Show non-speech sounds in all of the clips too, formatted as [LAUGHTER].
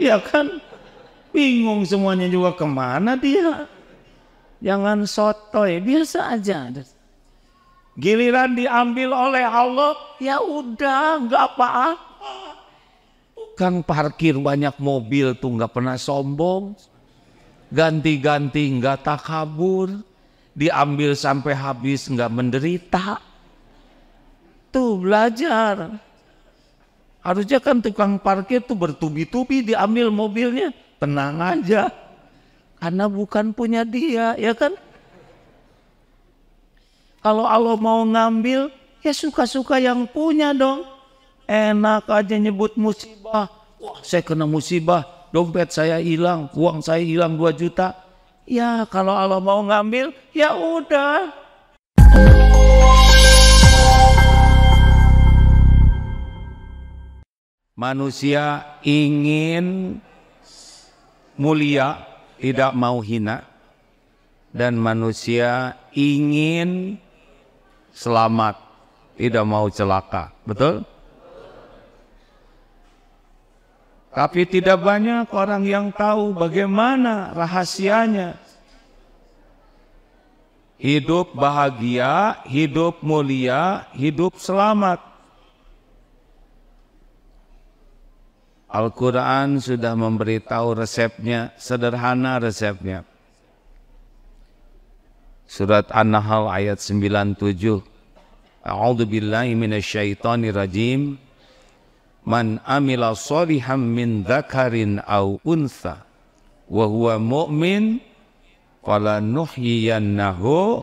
ya kan bingung semuanya juga kemana dia jangan sotoy biasa aja giliran diambil oleh Allah ya udah nggak apa-apa tukang parkir banyak mobil tuh nggak pernah sombong ganti-ganti nggak -ganti, kabur, diambil sampai habis nggak menderita tuh belajar Harusnya kan tukang parkir tuh bertubi-tubi diambil mobilnya. Tenang aja. Karena bukan punya dia, ya kan? Kalau Allah mau ngambil, ya suka-suka yang punya dong. Enak aja nyebut musibah. Wah, saya kena musibah. Dompet saya hilang, uang saya hilang 2 juta. Ya, kalau Allah mau ngambil, ya udah. Manusia ingin mulia, tidak mau hina, dan manusia ingin selamat, tidak mau celaka. Betul? Tapi tidak banyak orang yang tahu bagaimana rahasianya. Hidup bahagia, hidup mulia, hidup selamat. Al-Quran sudah memberitahu resepnya, sederhana resepnya. Surat An-Nahl ayat 97. A'udhu billahi minasyaitani rajim. Man amila soliham min dhakarin au untha Wahuwa huwa mu'min falanuhyiyannahu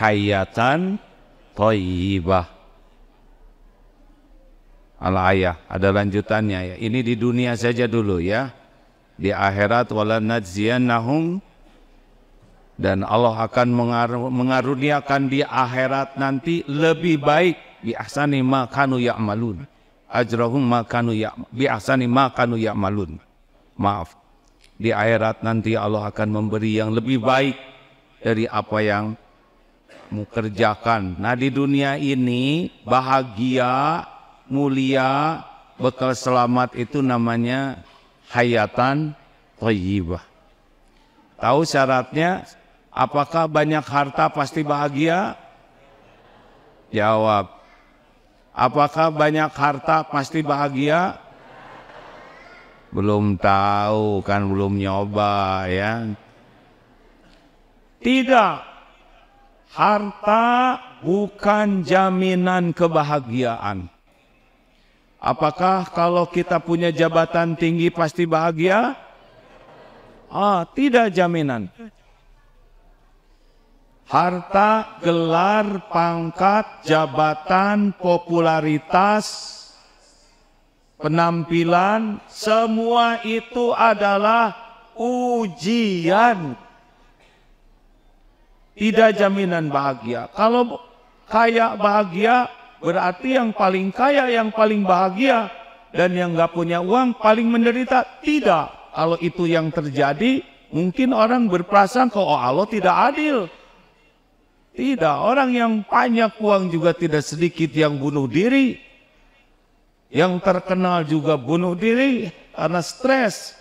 hayatan tayyibah al-ayah, ada lanjutannya ya. Ini di dunia saja dulu ya. Di akhirat wala nahum dan Allah akan mengaruniakan di akhirat nanti lebih baik bi ahsani ma kanu ya'malun. Ajrahum ma kanu ya bi ahsani ma kanu ya'malun. Maaf. Di akhirat nanti Allah akan memberi yang lebih baik dari apa yang mu kerjakan. Nah di dunia ini bahagia mulia, bekal selamat itu namanya hayatan thayyibah. Tahu syaratnya? Apakah banyak harta pasti bahagia? Jawab. Apakah banyak harta pasti bahagia? Belum tahu kan belum nyoba ya. Tidak. Harta bukan jaminan kebahagiaan. Apakah kalau kita punya jabatan tinggi pasti bahagia? Ah, tidak jaminan. Harta, gelar, pangkat, jabatan, popularitas, penampilan, semua itu adalah ujian. Tidak jaminan bahagia. Kalau kaya bahagia, berarti yang paling kaya, yang paling bahagia, dan yang nggak punya uang paling menderita. Tidak. Kalau itu yang terjadi, mungkin orang berprasangka, oh Allah tidak adil. Tidak, orang yang banyak uang juga tidak sedikit yang bunuh diri. Yang terkenal juga bunuh diri karena stres.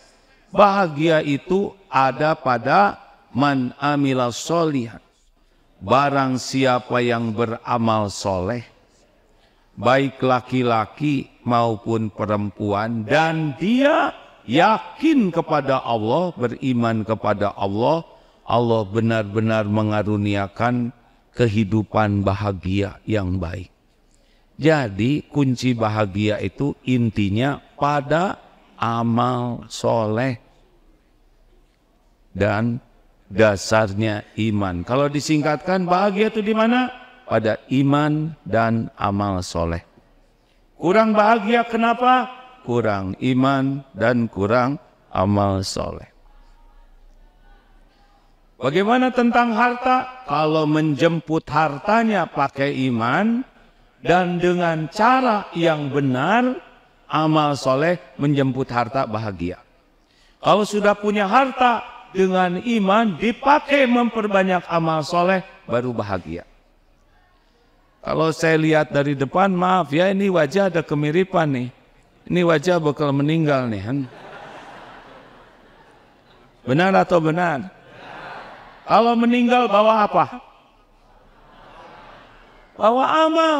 Bahagia itu ada pada man amila solihan. Barang siapa yang beramal soleh, baik laki-laki maupun perempuan dan dia yakin kepada Allah, beriman kepada Allah, Allah benar-benar mengaruniakan kehidupan bahagia yang baik. Jadi kunci bahagia itu intinya pada amal soleh dan dasarnya iman. Kalau disingkatkan bahagia itu di mana? pada iman dan amal soleh. Kurang bahagia kenapa? Kurang iman dan kurang amal soleh. Bagaimana tentang harta? Kalau menjemput hartanya pakai iman dan dengan cara yang benar, amal soleh menjemput harta bahagia. Kalau sudah punya harta dengan iman dipakai memperbanyak amal soleh baru bahagia. Kalau saya lihat dari depan, maaf ya ini wajah ada kemiripan nih. Ini wajah bakal meninggal nih. Kan? Benar atau benar? Kalau meninggal bawa apa? Bawa amal.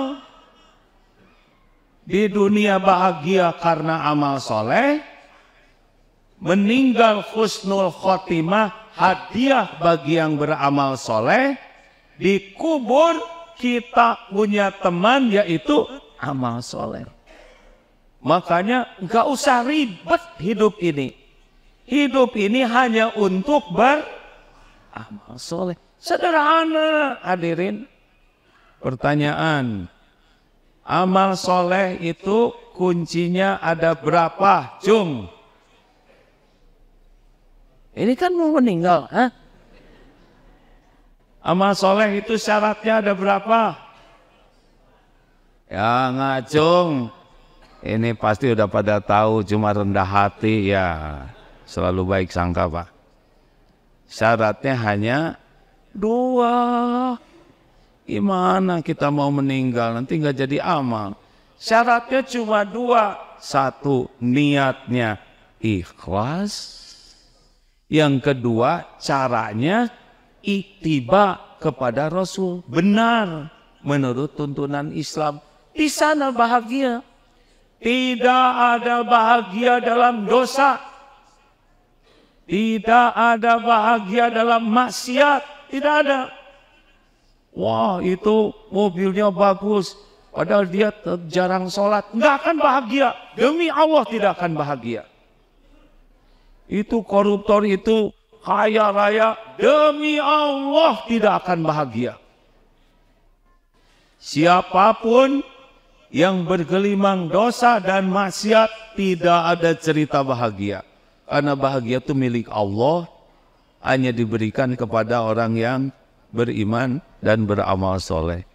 Di dunia bahagia karena amal soleh, meninggal khusnul khotimah hadiah bagi yang beramal soleh, dikubur kita punya teman yaitu amal soleh. Makanya nggak usah ribet hidup ini. Hidup ini hanya untuk beramal soleh. Sederhana hadirin. Pertanyaan. Amal soleh itu kuncinya ada berapa? Jung. Ini kan mau meninggal. Hah? Amal soleh itu syaratnya ada berapa? Ya ngacung. Ini pasti udah pada tahu cuma rendah hati ya. Selalu baik sangka Pak. Syaratnya hanya dua. Gimana kita mau meninggal nanti nggak jadi amal. Syaratnya cuma dua. Satu, niatnya ikhlas. Yang kedua, caranya Itiba kepada Rasul. Benar menurut tuntunan Islam. Di sana bahagia. Tidak ada bahagia dalam dosa. Tidak ada bahagia dalam maksiat. Tidak ada. Wah itu mobilnya bagus. Padahal dia jarang sholat. Nggak akan bahagia. Demi Allah tidak akan bahagia. Itu koruptor itu kaya raya, demi Allah tidak akan bahagia. Siapapun yang bergelimang dosa dan maksiat tidak ada cerita bahagia. Karena bahagia itu milik Allah, hanya diberikan kepada orang yang beriman dan beramal soleh.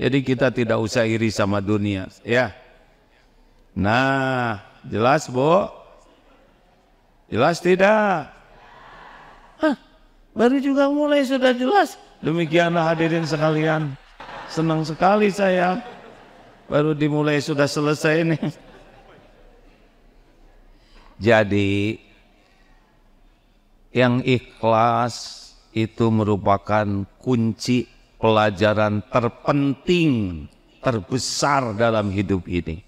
Jadi kita tidak usah iri sama dunia. Ya. Nah, jelas bu? Jelas tidak? Baru juga mulai sudah jelas. Demikianlah hadirin sekalian. Senang sekali saya. Baru dimulai sudah selesai ini. [LAUGHS] Jadi yang ikhlas itu merupakan kunci pelajaran terpenting, terbesar dalam hidup ini.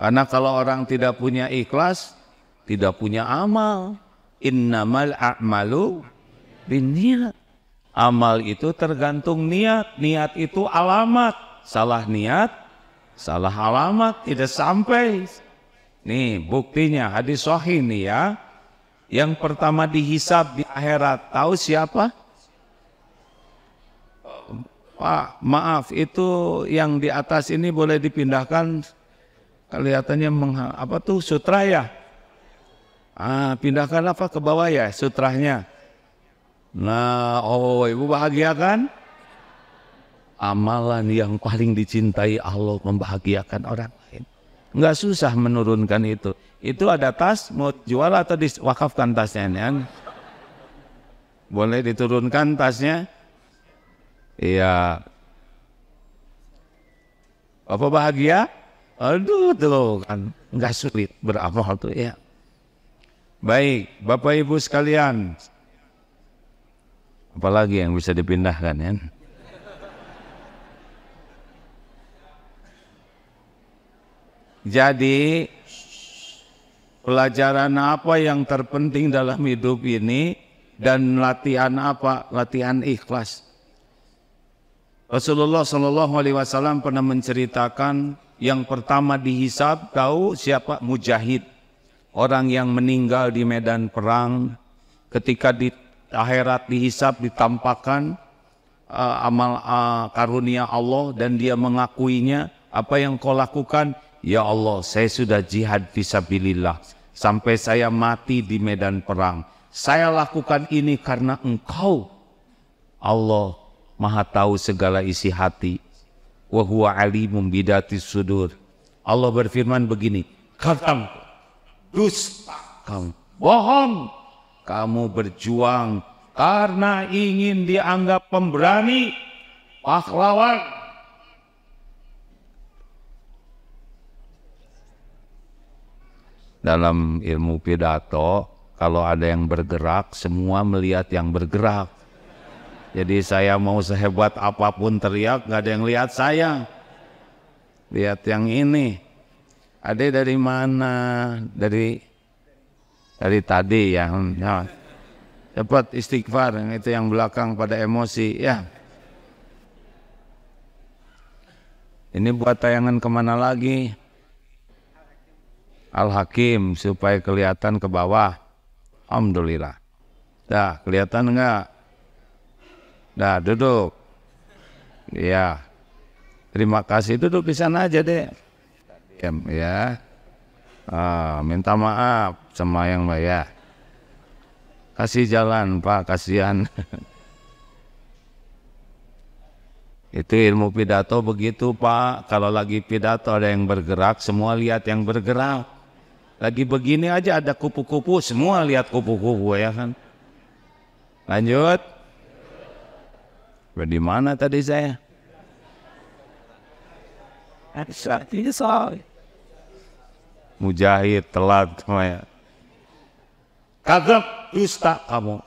Karena kalau orang tidak punya ikhlas, tidak punya amal, innamal a'malu bin niat. Amal itu tergantung niat. Niat itu alamat. Salah niat, salah alamat, tidak sampai. Nih buktinya hadis sahih nih ya. Yang pertama dihisab di akhirat tahu siapa? Pak, maaf itu yang di atas ini boleh dipindahkan kelihatannya mengha- apa tuh sutra ya? Ah, pindahkan apa ke bawah ya sutrahnya. Nah, oh ibu bahagia kan? Amalan yang paling dicintai Allah membahagiakan orang lain. Enggak susah menurunkan itu. Itu ada tas, mau jual atau diwakafkan tasnya? Kan? Boleh diturunkan tasnya? Iya. Apa bahagia? Aduh tuh kan enggak sulit beramal tuh ya. Baik, Bapak Ibu sekalian. Apalagi yang bisa dipindahkan ya? Jadi pelajaran apa yang terpenting dalam hidup ini dan latihan apa? Latihan ikhlas. Rasulullah Shallallahu Alaihi Wasallam pernah menceritakan yang pertama dihisab kau siapa mujahid orang yang meninggal di medan perang ketika di akhirat dihisap ditampakkan uh, amal uh, karunia Allah dan dia mengakuinya apa yang kau lakukan ya Allah saya sudah jihad fisabilillah sampai saya mati di medan perang saya lakukan ini karena engkau Allah maha tahu segala isi hati wa huwa alimum bidati sudur Allah berfirman begini katamu dusta kamu, bohong, kamu berjuang karena ingin dianggap pemberani, pahlawan. Dalam ilmu pidato, kalau ada yang bergerak, semua melihat yang bergerak. Jadi saya mau sehebat apapun teriak, nggak ada yang lihat saya. Lihat yang ini, Ade dari mana? Dari dari tadi ya. dapat ya. istighfar yang itu yang belakang pada emosi ya. Ini buat tayangan kemana lagi? Al-Hakim supaya kelihatan ke bawah. Alhamdulillah. Dah, kelihatan enggak? Dah, duduk. ya Terima kasih, duduk di sana aja deh. ATM ya. Ah, minta maaf sama yang bayar. Kasih jalan Pak, kasihan. [LAUGHS] Itu ilmu pidato begitu Pak, kalau lagi pidato ada yang bergerak, semua lihat yang bergerak. Lagi begini aja ada kupu-kupu, semua lihat kupu-kupu ya kan. Lanjut. Di mana tadi saya? At mujahid telat semuanya. kagak dusta kamu.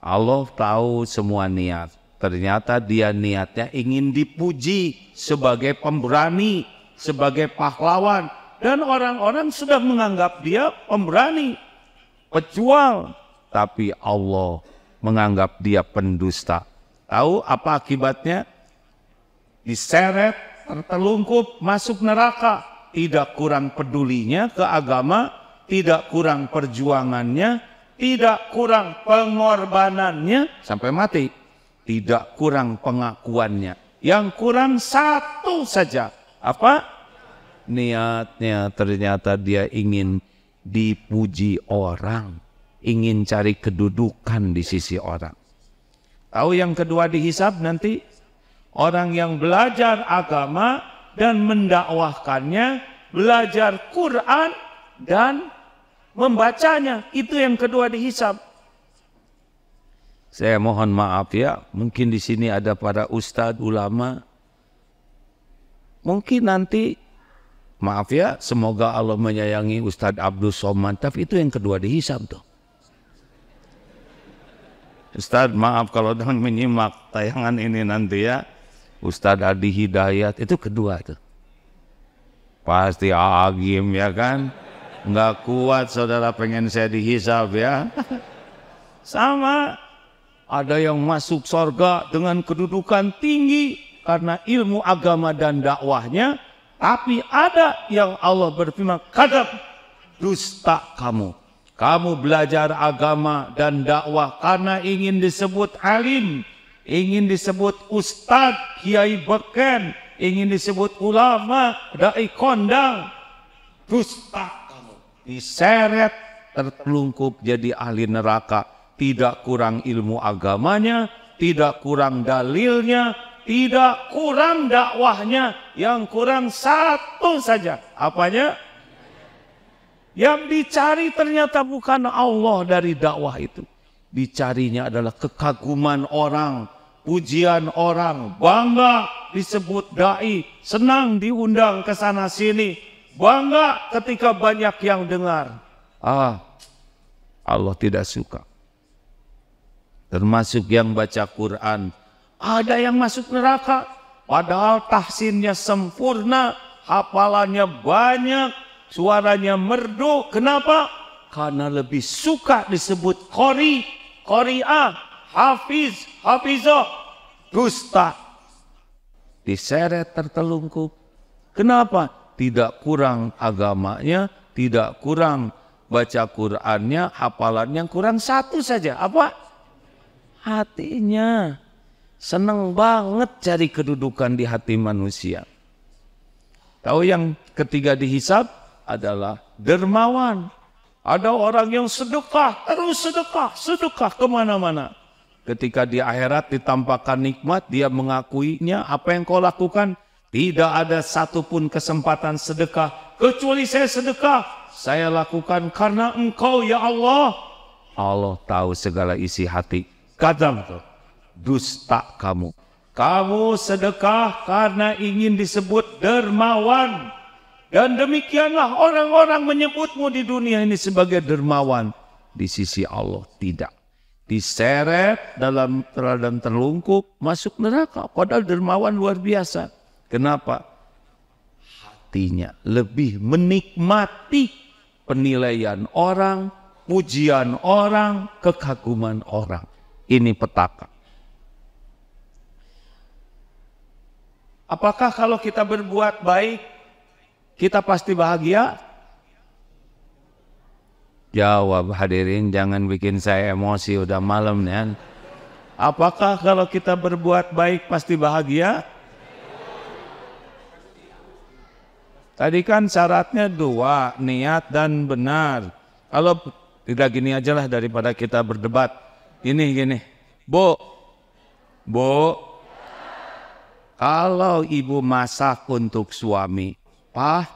Allah tahu semua niat. Ternyata dia niatnya ingin dipuji sebagai pemberani, sebagai pahlawan. Dan orang-orang sudah menganggap dia pemberani, pejuang. Tapi Allah menganggap dia pendusta. Tahu apa akibatnya? Diseret, tertelungkup, masuk neraka tidak kurang pedulinya ke agama, tidak kurang perjuangannya, tidak kurang pengorbanannya sampai mati, tidak kurang pengakuannya. Yang kurang satu saja, apa? Niatnya ternyata dia ingin dipuji orang, ingin cari kedudukan di sisi orang. Tahu yang kedua dihisap nanti? Orang yang belajar agama dan mendakwahkannya, belajar Quran dan membacanya. Itu yang kedua dihisab. Saya mohon maaf ya, mungkin di sini ada para ustadz ulama. Mungkin nanti maaf ya, semoga Allah menyayangi Ustadz Abdul Somad, tapi itu yang kedua dihisab tuh. Ustadz maaf kalau dengan [LAUGHS] menyimak tayangan ini nanti ya. Ustadz Adi Hidayat itu kedua tuh pasti agim ya kan nggak kuat saudara pengen saya dihisab ya sama ada yang masuk sorga dengan kedudukan tinggi karena ilmu agama dan dakwahnya tapi ada yang Allah berfirman kadap dusta kamu kamu belajar agama dan dakwah karena ingin disebut alim ingin disebut ustadz, kiai beken, ingin disebut ulama, dai kondang, dusta kamu. Diseret, tertelungkup jadi ahli neraka. Tidak kurang ilmu agamanya, tidak kurang dalilnya, tidak kurang dakwahnya. Yang kurang satu saja. Apanya? Yang dicari ternyata bukan Allah dari dakwah itu. Dicarinya adalah kekaguman orang pujian orang, bangga disebut dai, senang diundang ke sana sini, bangga ketika banyak yang dengar. Ah, Allah tidak suka. Termasuk yang baca Quran, ada yang masuk neraka, padahal tahsinnya sempurna, hafalannya banyak, suaranya merdu. Kenapa? Karena lebih suka disebut kori, koria, Hafiz, Hafizah, dusta. Diseret tertelungkup. Kenapa? Tidak kurang agamanya, tidak kurang baca Qur'annya, hafalannya, kurang satu saja. Apa? Hatinya. seneng banget cari kedudukan di hati manusia. Tahu yang ketiga dihisap adalah dermawan. Ada orang yang sedekah, terus sedekah, sedekah kemana-mana. Ketika di akhirat ditampakkan nikmat, dia mengakuinya apa yang kau lakukan. Tidak ada satupun kesempatan sedekah, kecuali saya sedekah. Saya lakukan karena engkau ya Allah. Allah tahu segala isi hati. Kadang tuh, dusta kamu. Kamu sedekah karena ingin disebut dermawan. Dan demikianlah orang-orang menyebutmu di dunia ini sebagai dermawan. Di sisi Allah tidak diseret dalam dan terlungkup masuk neraka padahal dermawan luar biasa kenapa hatinya lebih menikmati penilaian orang pujian orang kekaguman orang ini petaka apakah kalau kita berbuat baik kita pasti bahagia Jawab hadirin, jangan bikin saya emosi, udah malam nih. Apakah kalau kita berbuat baik pasti bahagia? Tadi kan syaratnya dua, niat dan benar. Kalau tidak gini aja lah daripada kita berdebat. Ini gini, Bu, Bu, kalau ibu masak untuk suami, pah,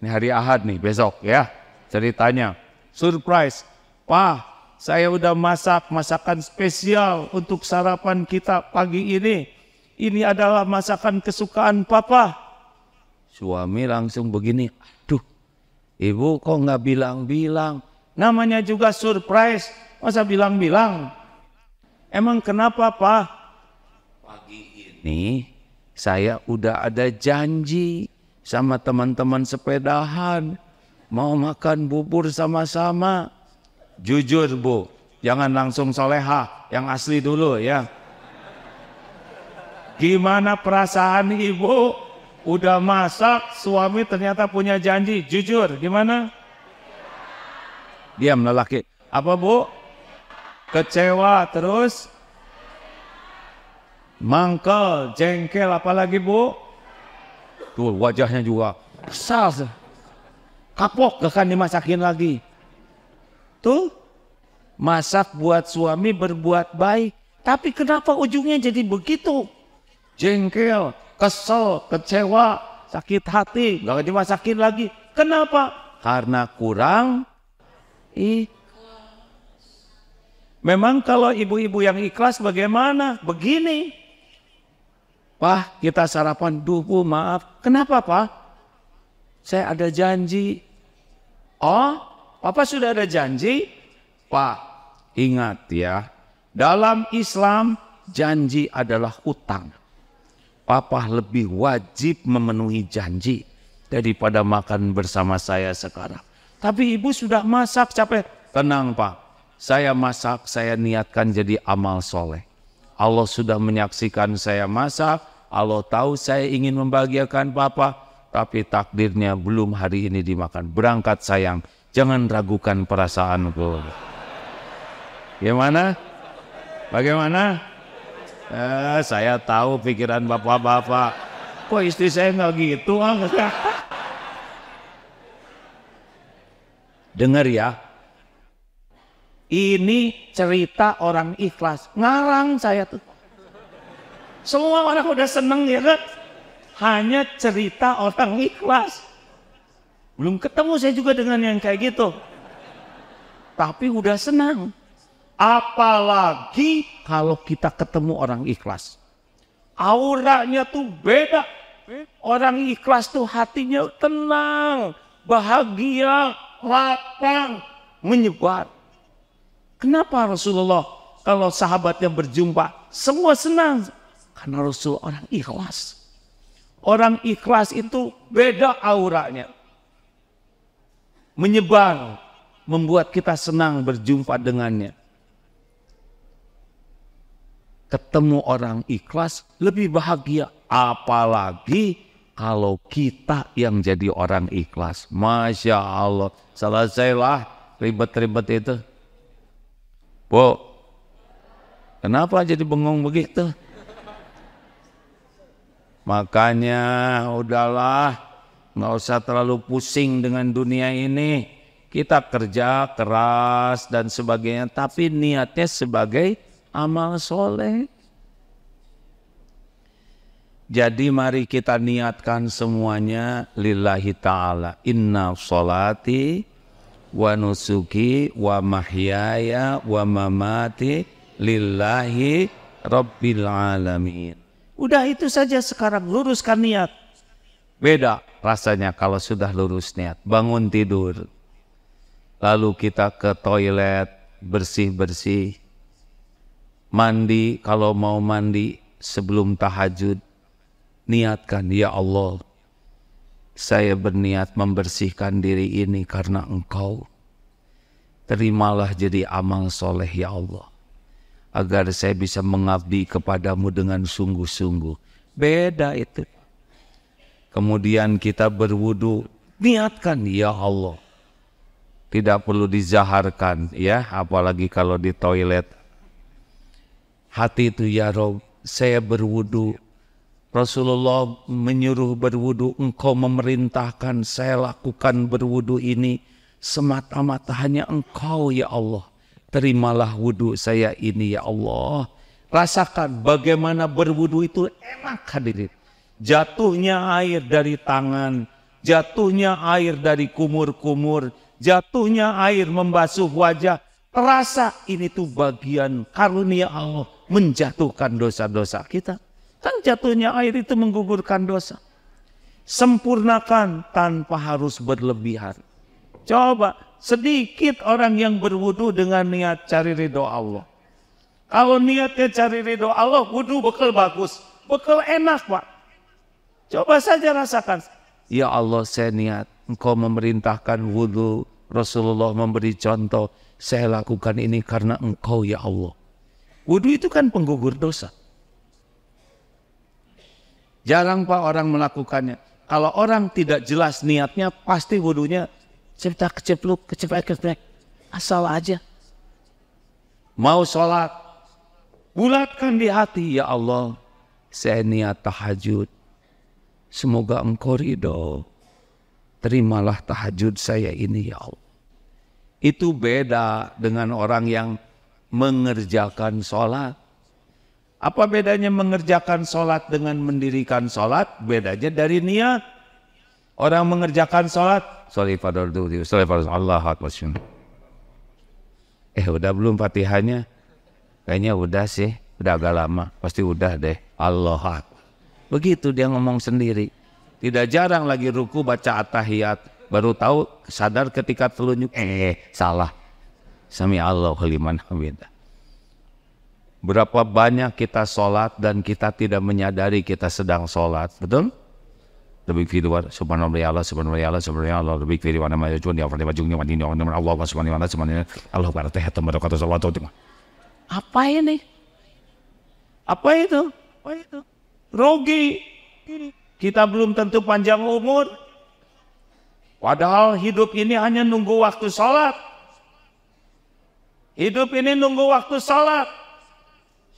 ini hari Ahad nih besok ya ceritanya surprise. Wah, saya udah masak masakan spesial untuk sarapan kita pagi ini. Ini adalah masakan kesukaan papa. Suami langsung begini, aduh, ibu kok nggak bilang-bilang? Namanya juga surprise, masa bilang-bilang? Emang kenapa pak? Pagi ini saya udah ada janji sama teman-teman sepedahan mau makan bubur sama-sama. Jujur bu, jangan langsung soleha, yang asli dulu ya. Gimana perasaan ibu udah masak, suami ternyata punya janji, jujur gimana? Diam lelaki, apa bu? Kecewa terus? Mangkel, jengkel, apalagi bu? Tuh wajahnya juga kesal kapok gak akan dimasakin lagi. Tuh, masak buat suami berbuat baik. Tapi kenapa ujungnya jadi begitu? Jengkel, kesel, kecewa, sakit hati, gak dimasakin lagi. Kenapa? Karena kurang ikhlas. Memang kalau ibu-ibu yang ikhlas bagaimana? Begini. Wah, kita sarapan. dulu maaf. Kenapa, Pak? Saya ada janji Oh, papa sudah ada janji? Pak, ingat ya. Dalam Islam, janji adalah utang. Papa lebih wajib memenuhi janji daripada makan bersama saya sekarang. Tapi ibu sudah masak capek. Tenang pak, saya masak, saya niatkan jadi amal soleh. Allah sudah menyaksikan saya masak, Allah tahu saya ingin membahagiakan papa, tapi takdirnya belum hari ini dimakan. Berangkat sayang, jangan ragukan perasaanku. Gimana? Bagaimana? Eh, saya tahu pikiran bapak-bapak. Kok istri saya nggak gitu? Ah? Dengar ya. Ini cerita orang ikhlas. Ngarang saya tuh. Semua orang udah seneng ya kan? hanya cerita orang ikhlas. Belum ketemu saya juga dengan yang kayak gitu. Tapi udah senang. Apalagi kalau kita ketemu orang ikhlas. Auranya tuh beda. Orang ikhlas tuh hatinya tenang, bahagia, lapang, menyebar. Kenapa Rasulullah kalau sahabatnya berjumpa semua senang? Karena Rasul orang ikhlas. Orang ikhlas itu beda auranya. Menyebar, membuat kita senang berjumpa dengannya. Ketemu orang ikhlas lebih bahagia. Apalagi kalau kita yang jadi orang ikhlas. Masya Allah. Selesailah ribet-ribet itu. Bu, kenapa jadi bengong begitu? Makanya udahlah nggak usah terlalu pusing dengan dunia ini. Kita kerja keras dan sebagainya, tapi niatnya sebagai amal soleh. Jadi mari kita niatkan semuanya lillahi ta'ala. Inna solati wa nusuki wa mahyaya wa mamati lillahi rabbil alamin. Udah itu saja sekarang luruskan niat. Beda rasanya kalau sudah lurus niat. Bangun tidur. Lalu kita ke toilet, bersih-bersih. Mandi kalau mau mandi sebelum tahajud. Niatkan, ya Allah. Saya berniat membersihkan diri ini karena engkau. Terimalah jadi amal soleh ya Allah agar saya bisa mengabdi kepadamu dengan sungguh-sungguh. Beda itu. Kemudian kita berwudu, niatkan ya Allah. Tidak perlu dizaharkan ya, apalagi kalau di toilet. Hati itu ya Rob, saya berwudu. Rasulullah menyuruh berwudu, engkau memerintahkan saya lakukan berwudu ini semata-mata hanya engkau ya Allah terimalah wudhu saya ini ya Allah. Rasakan bagaimana berwudhu itu enak hadirin. Jatuhnya air dari tangan, jatuhnya air dari kumur-kumur, jatuhnya air membasuh wajah. Terasa ini tuh bagian karunia Allah menjatuhkan dosa-dosa kita. Kan jatuhnya air itu menggugurkan dosa. Sempurnakan tanpa harus berlebihan. Coba Sedikit orang yang berwudu dengan niat cari ridho Allah. Kalau niatnya cari ridho Allah, wudu bekal bagus. Bekal enak, Pak. Coba saja rasakan. Ya Allah, saya niat. Engkau memerintahkan wudu. Rasulullah memberi contoh. Saya lakukan ini karena engkau, ya Allah. Wudu itu kan penggugur dosa. Jarang Pak orang melakukannya. Kalau orang tidak jelas niatnya, pasti wudhunya cerita kecepluk, kecepluk, kecepluk. Asal aja. Mau sholat, bulatkan di hati, ya Allah, saya niat tahajud. Semoga engkau ridho. Terimalah tahajud saya ini, ya Allah. Itu beda dengan orang yang mengerjakan sholat. Apa bedanya mengerjakan sholat dengan mendirikan sholat? Bedanya dari niat. Orang mengerjakan sholat Sorry Father Dudi, sorry Father Allah Akbar. Eh udah belum fatihahnya? Kayaknya udah sih, udah agak lama, pasti udah deh. Allah Begitu dia ngomong sendiri. Tidak jarang lagi ruku baca atahiyat. Baru tahu sadar ketika telunjuk, eh, eh salah. Sami Allah liman hamidah. Berapa banyak kita sholat dan kita tidak menyadari kita sedang sholat, betul? Demikian subhanallah ya Allah, sebenarnya ya Allah, sebenarnya ya Allah. Demikian wa nama ya Tuhan, ya Allah, diawal wajungnya, wajungnya, Allah, subhanallah ya Allah, sebenarnya Allah, para teh, teman, kata Allah, ya ya tuh, Apa ini? Apa itu? Apa itu? Rugi. Kita belum tentu panjang umur. Padahal hidup ini hanya nunggu waktu sholat. Hidup ini nunggu waktu sholat.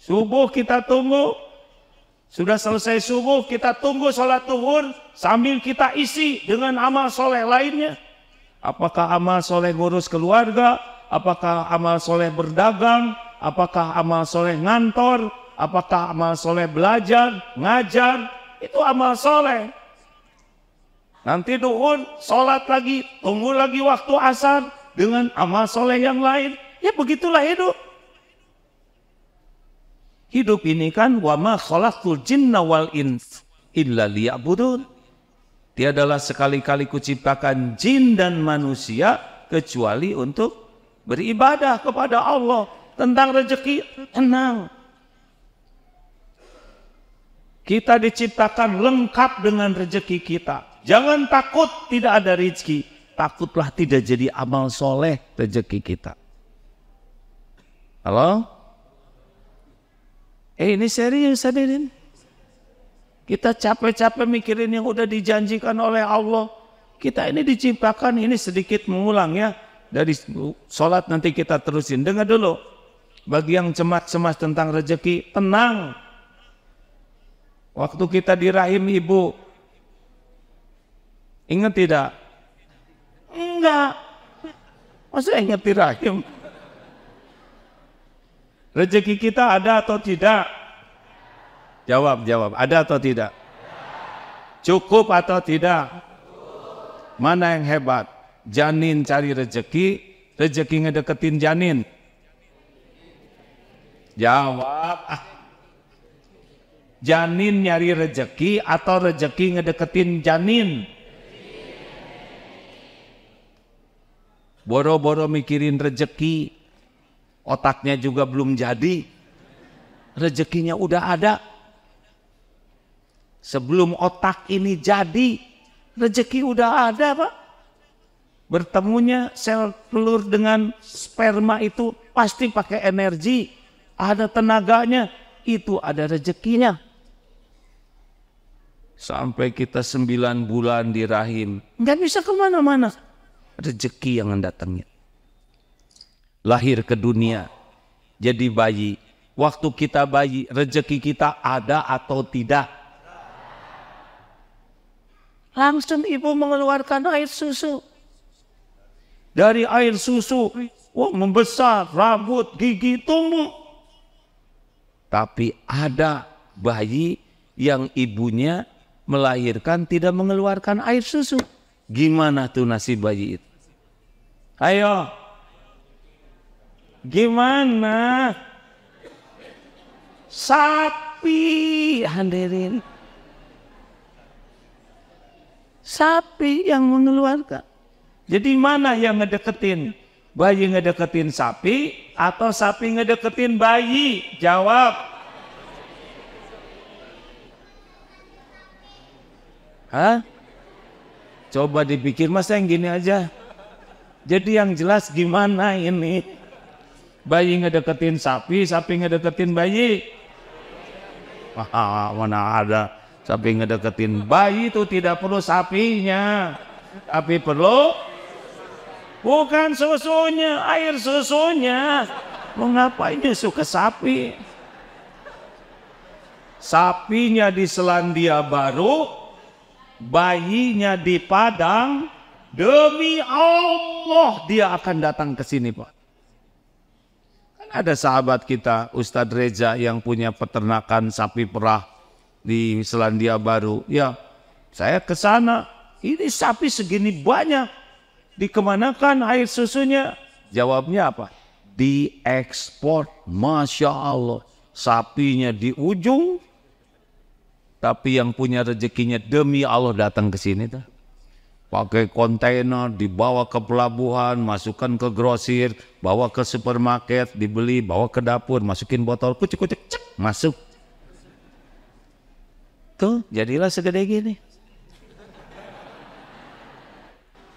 Subuh kita tunggu, sudah selesai subuh, kita tunggu sholat tuhur sambil kita isi dengan amal soleh lainnya. Apakah amal soleh ngurus keluarga? Apakah amal soleh berdagang? Apakah amal soleh ngantor? Apakah amal soleh belajar, ngajar? Itu amal soleh. Nanti duhun, sholat lagi, tunggu lagi waktu asar dengan amal soleh yang lain. Ya begitulah hidup. Hidup ini kan wama khalaqtul jinna wal ins illa liya'budun. Tiadalah sekali-kali kuciptakan jin dan manusia kecuali untuk beribadah kepada Allah. Tentang rezeki, tenang. Kita diciptakan lengkap dengan rezeki kita. Jangan takut tidak ada rezeki. Takutlah tidak jadi amal soleh rezeki kita. Halo? Eh ini serius hadirin. Kita capek-capek mikirin yang udah dijanjikan oleh Allah. Kita ini diciptakan, ini sedikit mengulang ya. Dari sholat nanti kita terusin. Dengar dulu. Bagi yang cemas-cemas tentang rezeki, tenang. Waktu kita di rahim ibu, ingat tidak? Enggak. Masa ingat di rahim? Rezeki kita ada atau tidak? Jawab, jawab. Ada atau tidak? Cukup atau tidak? Mana yang hebat? Janin cari rezeki, rezeki ngedeketin janin. Jawab. Janin nyari rezeki atau rezeki ngedeketin janin? Boro-boro mikirin rezeki, otaknya juga belum jadi, rezekinya udah ada. Sebelum otak ini jadi, rezeki udah ada, Pak. Bertemunya sel telur dengan sperma itu pasti pakai energi, ada tenaganya, itu ada rezekinya. Sampai kita sembilan bulan di rahim, nggak bisa kemana-mana. Rezeki yang datangnya lahir ke dunia, jadi bayi. Waktu kita bayi, rezeki kita ada atau tidak? Langsung ibu mengeluarkan air susu. Dari air susu, wah membesar, rambut, gigi tumbuh. Tapi ada bayi yang ibunya melahirkan tidak mengeluarkan air susu. Gimana tuh nasib bayi itu? Ayo, Gimana? Sapi handerin Sapi yang mengeluarkan. Jadi mana yang ngedeketin? Bayi ngedeketin sapi atau sapi ngedeketin bayi? Jawab. Hah? Coba dipikir mas yang gini aja. Jadi yang jelas gimana ini? bayi ngedeketin sapi, sapi ngedeketin bayi. Wah, mana ada sapi ngedeketin bayi itu tidak perlu sapinya, tapi perlu bukan susunya, air susunya. Lo ngapain dia suka sapi? Sapinya di Selandia Baru, bayinya di Padang. Demi Allah dia akan datang ke sini, Pak. Ada sahabat kita Ustadz Reza yang punya peternakan sapi perah di Selandia Baru. Ya, saya ke sana. Ini sapi segini banyak. Dikemanakan air susunya? Jawabnya apa? Diekspor. Masya Allah. Sapinya di ujung. Tapi yang punya rezekinya demi Allah datang ke sini. Tuh pakai kontainer, dibawa ke pelabuhan, masukkan ke grosir, bawa ke supermarket, dibeli, bawa ke dapur, masukin botol, kucuk kucuk, cek, masuk. Tuh, jadilah segede gini.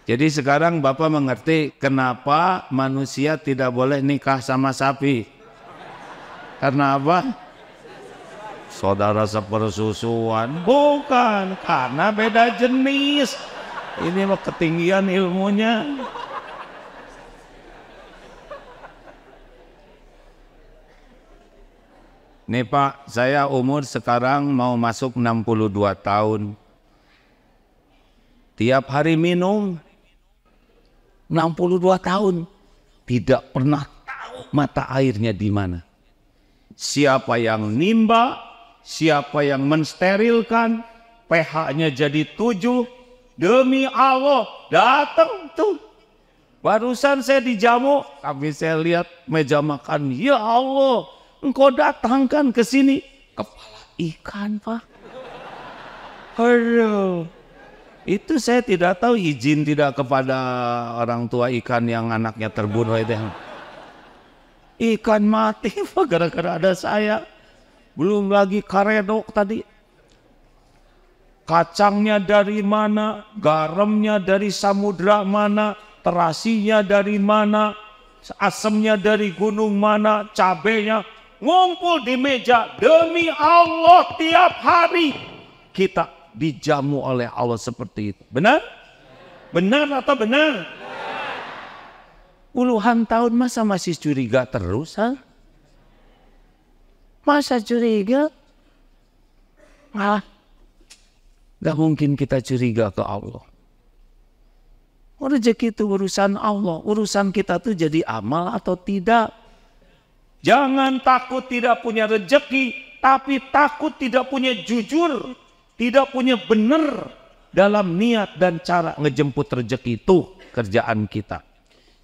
Jadi sekarang Bapak mengerti kenapa manusia tidak boleh nikah sama sapi. Karena apa? Saudara sepersusuan. Bukan, karena beda jenis. Ini mah ketinggian ilmunya. Nih Pak, saya umur sekarang mau masuk 62 tahun. Tiap hari minum 62 tahun. Tidak pernah tahu mata airnya di mana. Siapa yang nimba, siapa yang mensterilkan, pH-nya jadi tujuh. Demi Allah, datang tuh. Barusan saya dijamu, tapi saya lihat meja makan. Ya Allah, engkau datangkan ke sini. Kepala ikan, Pak. Aduh. Itu saya tidak tahu izin tidak kepada orang tua ikan yang anaknya terbunuh itu. Ikan mati gara-gara ada saya. Belum lagi karedok tadi kacangnya dari mana, garamnya dari samudra mana, terasinya dari mana, asemnya dari gunung mana, cabenya ngumpul di meja demi Allah tiap hari kita dijamu oleh Allah seperti itu. Benar? Benar atau benar? Puluhan tahun masa masih curiga terus? Ha? Masa curiga? Malah Gak mungkin kita curiga ke Allah. Oh, rezeki itu urusan Allah. Urusan kita tuh jadi amal atau tidak. Jangan takut tidak punya rezeki, tapi takut tidak punya jujur, tidak punya benar dalam niat dan cara ngejemput rezeki itu kerjaan kita.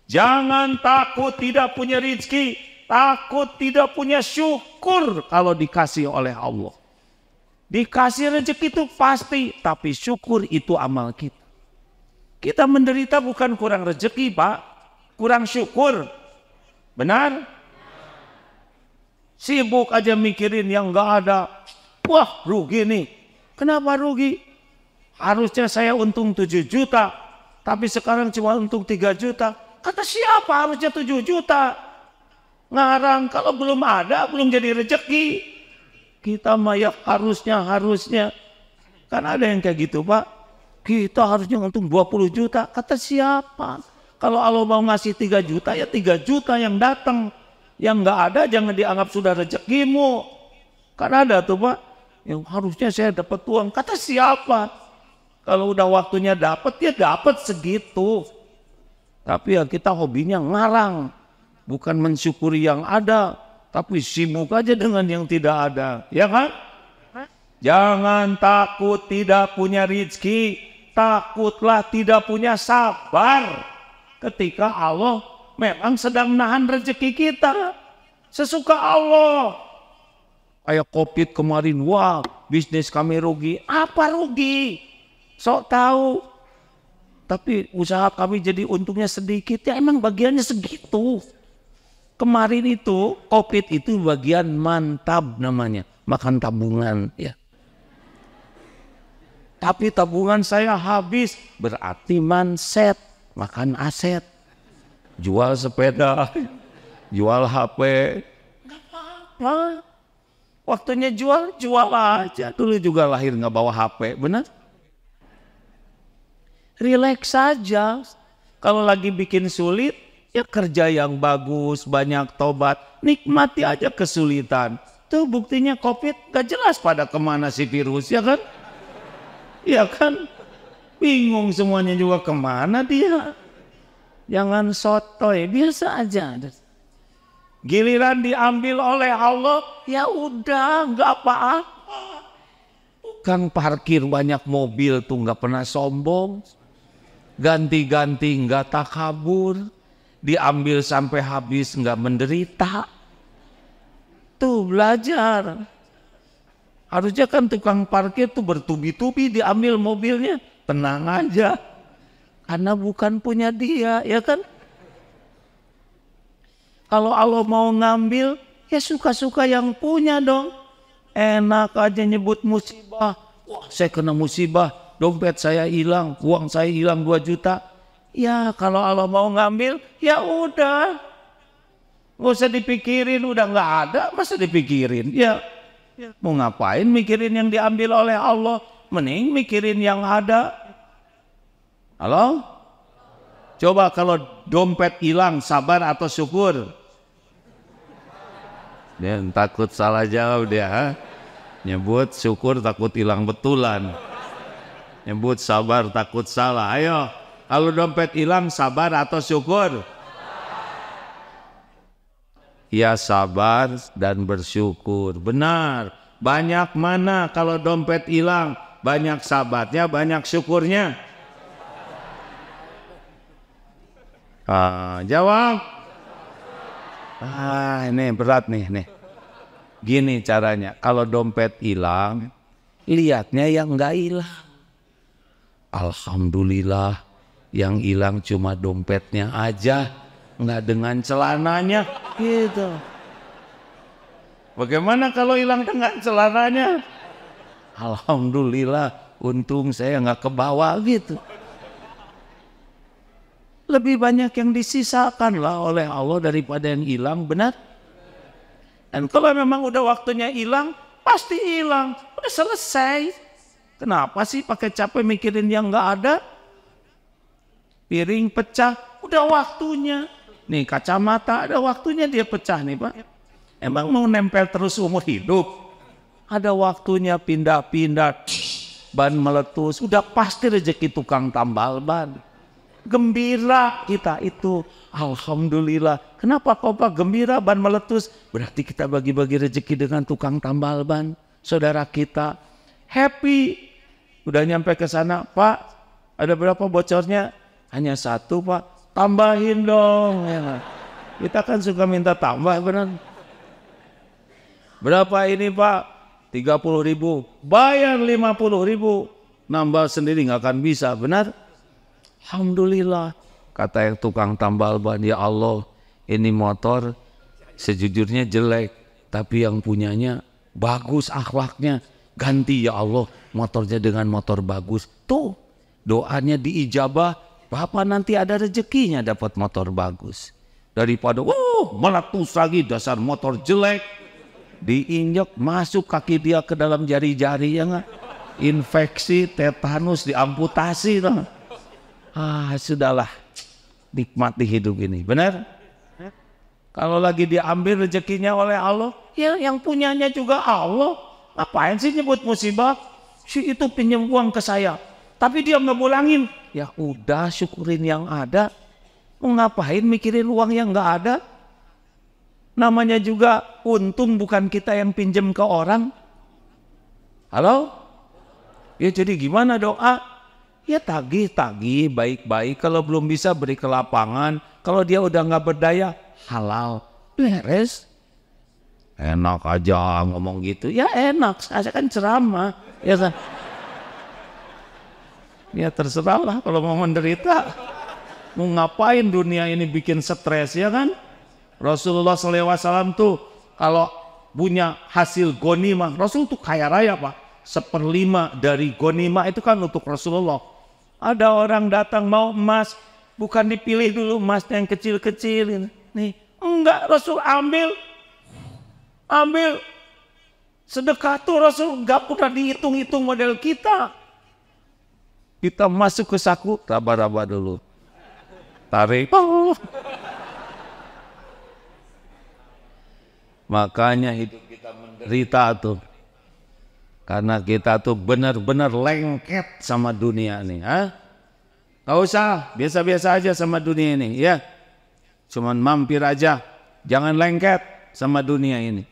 Jangan takut tidak punya rezeki, takut tidak punya syukur kalau dikasih oleh Allah. Dikasih rezeki itu pasti, tapi syukur itu amal kita. Kita menderita bukan kurang rezeki, Pak. Kurang syukur. Benar? Sibuk aja mikirin yang nggak ada. Wah, rugi nih. Kenapa rugi? Harusnya saya untung 7 juta, tapi sekarang cuma untung 3 juta. Kata siapa harusnya 7 juta? Ngarang kalau belum ada belum jadi rezeki. Kita Maya harusnya, harusnya. Kan ada yang kayak gitu Pak. Kita harusnya untung 20 juta. Kata siapa? Kalau Allah mau ngasih 3 juta ya 3 juta yang datang. Yang nggak ada jangan dianggap sudah rezekimu. Kan ada tuh Pak. Yang harusnya saya dapat uang. Kata siapa? Kalau udah waktunya dapat ya dapat segitu. Tapi ya kita hobinya ngarang, bukan mensyukuri yang ada, tapi sibuk aja dengan yang tidak ada, ya kan? Jangan takut tidak punya rezeki, takutlah tidak punya sabar ketika Allah memang sedang nahan rezeki kita sesuka Allah. Kayak COVID kemarin, wah bisnis kami rugi. Apa rugi? Sok tahu. Tapi usaha kami jadi untungnya sedikit, ya emang bagiannya segitu. Kemarin itu COVID itu bagian mantap namanya, makan tabungan ya. Tapi tabungan saya habis, berarti manset, makan aset. Jual sepeda, jual HP. apa-apa. Waktunya jual, jual aja. Dulu juga lahir nggak bawa HP, benar? Relax saja. Kalau lagi bikin sulit, ya kerja yang bagus, banyak tobat, nikmati aja kesulitan. Tuh buktinya COVID gak jelas pada kemana si virus, ya kan? Ya kan? Bingung semuanya juga kemana dia. Jangan sotoy, biasa aja. Giliran diambil oleh Allah, ya udah gak apa-apa. Tukang parkir banyak mobil tuh nggak pernah sombong. Ganti-ganti nggak takabur diambil sampai habis nggak menderita. Tuh belajar. Harusnya kan tukang parkir tuh bertubi-tubi diambil mobilnya, tenang aja. Karena bukan punya dia, ya kan? Kalau Allah mau ngambil, ya suka-suka yang punya dong. Enak aja nyebut musibah. Wah, saya kena musibah, dompet saya hilang, uang saya hilang 2 juta Ya kalau Allah mau ngambil, ya udah. Gak usah dipikirin, udah nggak ada, masa dipikirin? Ya, ya, mau ngapain mikirin yang diambil oleh Allah? Mending mikirin yang ada. Halo? Coba kalau dompet hilang, sabar atau syukur? Dia takut salah jawab dia. Ha? Nyebut syukur takut hilang betulan. Nyebut sabar takut salah. Ayo. Kalau dompet hilang sabar atau syukur? Ya sabar dan bersyukur. Benar. Banyak mana kalau dompet hilang? Banyak sabarnya, banyak syukurnya. Ah, jawab. Ah, ini berat nih, nih. Gini caranya, kalau dompet hilang, lihatnya yang nggak hilang. Alhamdulillah yang hilang cuma dompetnya aja nggak dengan celananya gitu bagaimana kalau hilang dengan celananya Alhamdulillah untung saya nggak kebawa gitu lebih banyak yang disisakan lah oleh Allah daripada yang hilang benar dan kalau memang udah waktunya hilang pasti hilang udah selesai kenapa sih pakai capek mikirin yang nggak ada piring pecah, udah waktunya. Nih kacamata ada waktunya dia pecah nih Pak. Emang mau nempel terus umur hidup? Ada waktunya pindah-pindah, [TSK] ban meletus, udah pasti rezeki tukang tambal ban. Gembira kita itu, Alhamdulillah. Kenapa kau Pak gembira ban meletus? Berarti kita bagi-bagi rezeki dengan tukang tambal ban. Saudara kita happy. Udah nyampe ke sana, Pak ada berapa bocornya? Hanya satu pak, tambahin dong. Ya, kita kan suka minta tambah benar. Berapa ini pak? 30 ribu. Bayar 50 ribu. Nambah sendiri nggak akan bisa, benar? Alhamdulillah. Kata yang tukang tambal ban, ya Allah ini motor sejujurnya jelek. Tapi yang punyanya bagus akhlaknya. Ganti ya Allah motornya dengan motor bagus. Tuh doanya diijabah Bapak nanti ada rezekinya dapat motor bagus. Daripada, wow meletus lagi dasar motor jelek. Diinjak masuk kaki dia ke dalam jari-jari ya Infeksi, tetanus, diamputasi. Nah. Ah sudahlah, nikmati hidup ini. Benar? Kalau lagi diambil rezekinya oleh Allah, ya yang punyanya juga Allah. Ngapain sih nyebut musibah? Si itu pinjam uang ke saya tapi dia nggak ngulangin. Ya udah syukurin yang ada. Mau ngapain mikirin uang yang nggak ada? Namanya juga untung bukan kita yang pinjem ke orang. Halo? Ya jadi gimana doa? Ya tagih-tagih baik-baik. Kalau belum bisa beri ke lapangan. Kalau dia udah nggak berdaya, halal. Beres enak aja ngomong gitu ya enak saya kan ceramah ya kan Ya lah, kalau mau menderita. Mau ngapain dunia ini bikin stres ya kan? Rasulullah SAW tuh kalau punya hasil gonima, Rasul tuh kaya raya pak. Seperlima dari gonima itu kan untuk Rasulullah. Ada orang datang mau emas, bukan dipilih dulu emasnya yang kecil-kecil. Nih, enggak Rasul ambil, ambil sedekah tuh Rasul gak pernah dihitung-hitung model kita. Kita masuk ke saku, raba-raba dulu. Tarik. Pah. Makanya hidup kita menderita tuh. Karena kita tuh benar-benar lengket sama dunia ini, Hah? Gak usah, biasa-biasa aja sama dunia ini. Ya, cuman mampir aja. Jangan lengket sama dunia ini.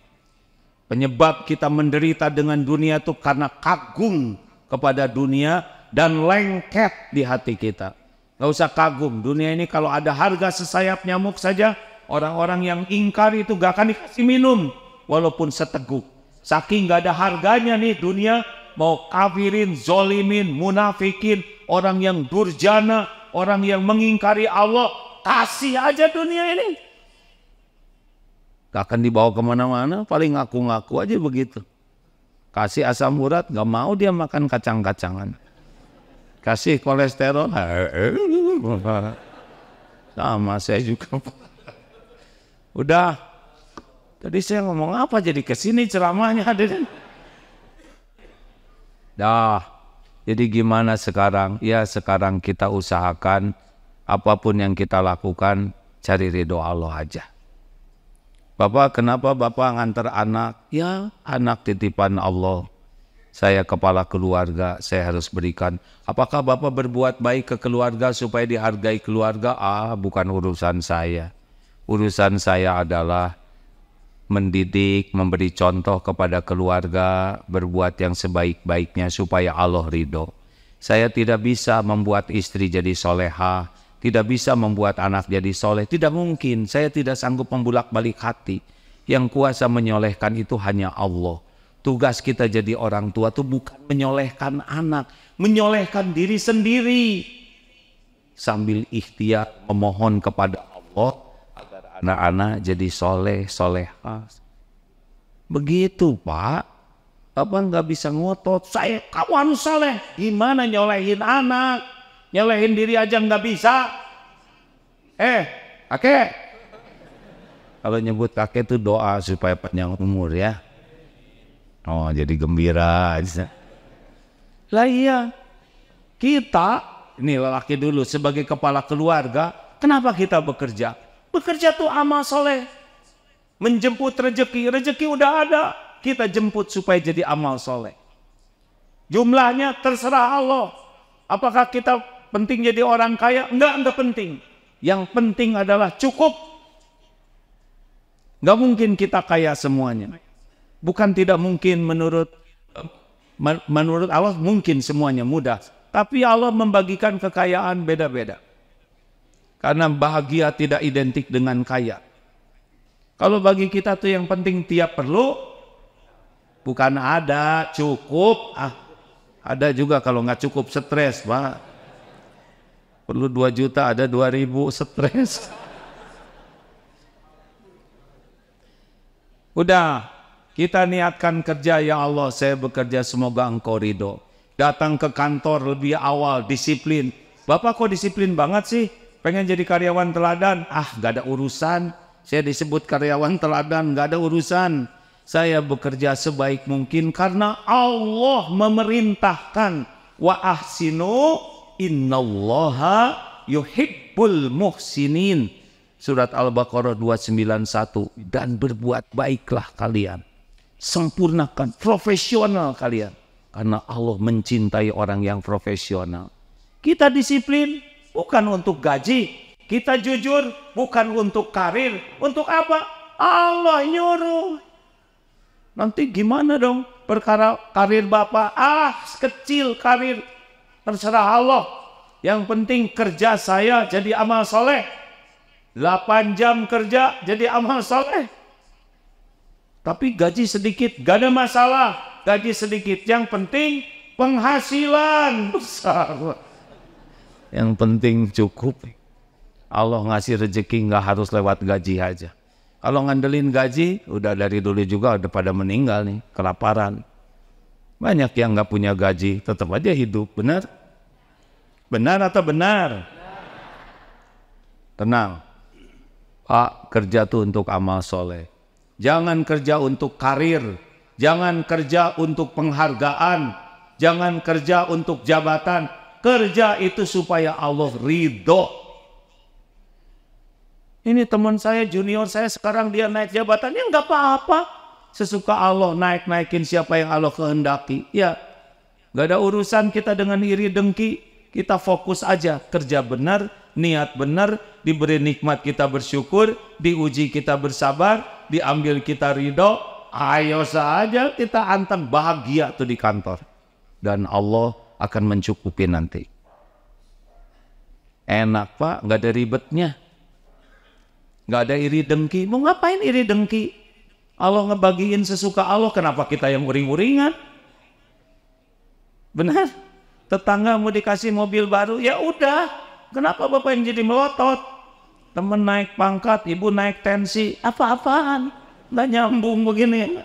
Penyebab kita menderita dengan dunia tuh karena kagum kepada dunia dan lengket di hati kita. Gak usah kagum, dunia ini kalau ada harga sesayap nyamuk saja, orang-orang yang ingkar itu gak akan dikasih minum, walaupun seteguk. Saking gak ada harganya nih dunia, mau kafirin, zolimin, munafikin, orang yang durjana, orang yang mengingkari Allah, kasih aja dunia ini. Gak akan dibawa kemana-mana, paling ngaku-ngaku aja begitu. Kasih asam urat, gak mau dia makan kacang-kacangan kasih kolesterol eh, eh, sama saya juga udah tadi saya ngomong apa jadi kesini ceramahnya hadirin dah jadi gimana sekarang ya sekarang kita usahakan apapun yang kita lakukan cari ridho Allah aja Bapak kenapa Bapak ngantar anak ya anak titipan Allah saya kepala keluarga, saya harus berikan. Apakah Bapak berbuat baik ke keluarga supaya dihargai keluarga? Ah, bukan urusan saya. Urusan saya adalah mendidik, memberi contoh kepada keluarga, berbuat yang sebaik-baiknya supaya Allah ridho. Saya tidak bisa membuat istri jadi soleha, tidak bisa membuat anak jadi soleh. Tidak mungkin, saya tidak sanggup membulak balik hati. Yang kuasa menyolehkan itu hanya Allah. Tugas kita jadi orang tua tuh bukan menyolehkan anak, menyolehkan diri sendiri. Sambil ikhtiar memohon kepada Allah agar anak-anak jadi soleh, soleha. Begitu Pak, apa nggak bisa ngotot? Saya kawan soleh, gimana nyolehin anak? Nyolehin diri aja nggak bisa. Eh, kakek. Kalau nyebut kakek itu doa supaya panjang umur ya. Oh jadi gembira aja. Lah iya, kita, ini lelaki dulu sebagai kepala keluarga, kenapa kita bekerja? Bekerja tuh amal soleh. Menjemput rejeki, rejeki udah ada. Kita jemput supaya jadi amal soleh. Jumlahnya terserah Allah. Apakah kita penting jadi orang kaya? Enggak, enggak penting. Yang penting adalah cukup. Enggak mungkin kita kaya semuanya. Bukan tidak mungkin menurut eh, menurut Allah mungkin semuanya mudah, tapi Allah membagikan kekayaan beda-beda. Karena bahagia tidak identik dengan kaya. Kalau bagi kita tuh yang penting tiap perlu bukan ada cukup ah ada juga kalau nggak cukup stres pak perlu 2 juta ada 2000 stres [LAUGHS] udah kita niatkan kerja ya Allah, saya bekerja semoga engkau ridho. Datang ke kantor lebih awal, disiplin. Bapak kok disiplin banget sih? Pengen jadi karyawan teladan? Ah, gak ada urusan. Saya disebut karyawan teladan, gak ada urusan. Saya bekerja sebaik mungkin karena Allah memerintahkan. Wa ahsinu innallaha yuhibbul muhsinin. Surat Al-Baqarah 291. Dan berbuat baiklah kalian sempurnakan, profesional kalian. Karena Allah mencintai orang yang profesional. Kita disiplin bukan untuk gaji, kita jujur bukan untuk karir. Untuk apa? Allah nyuruh. Nanti gimana dong perkara karir Bapak? Ah, kecil karir. Terserah Allah. Yang penting kerja saya jadi amal soleh. 8 jam kerja jadi amal soleh. Tapi gaji sedikit, gak ada masalah. Gaji sedikit, yang penting penghasilan [LAUGHS] besar. Yang penting cukup. Allah ngasih rezeki nggak harus lewat gaji aja. Kalau ngandelin gaji, udah dari dulu juga udah pada meninggal nih, kelaparan. Banyak yang nggak punya gaji, tetap aja hidup, benar? Benar atau benar? Tenang. Pak, kerja tuh untuk amal soleh. Jangan kerja untuk karir, jangan kerja untuk penghargaan, jangan kerja untuk jabatan. Kerja itu supaya Allah ridho. Ini teman saya junior saya sekarang dia naik jabatan, ya nggak apa-apa. Sesuka Allah naik-naikin siapa yang Allah kehendaki. Ya, nggak ada urusan kita dengan iri dengki. Kita fokus aja kerja benar, niat benar, diberi nikmat kita bersyukur, diuji kita bersabar, diambil kita ridho, ayo saja kita antem bahagia tuh di kantor. Dan Allah akan mencukupi nanti. Enak pak, nggak ada ribetnya. Nggak ada iri dengki. Mau ngapain iri dengki? Allah ngebagiin sesuka Allah, kenapa kita yang uring-uringan? Benar? Tetangga mau dikasih mobil baru, ya udah Kenapa bapak yang jadi melotot? Temen naik pangkat, ibu naik tensi. Apa-apaan? Nggak nyambung begini.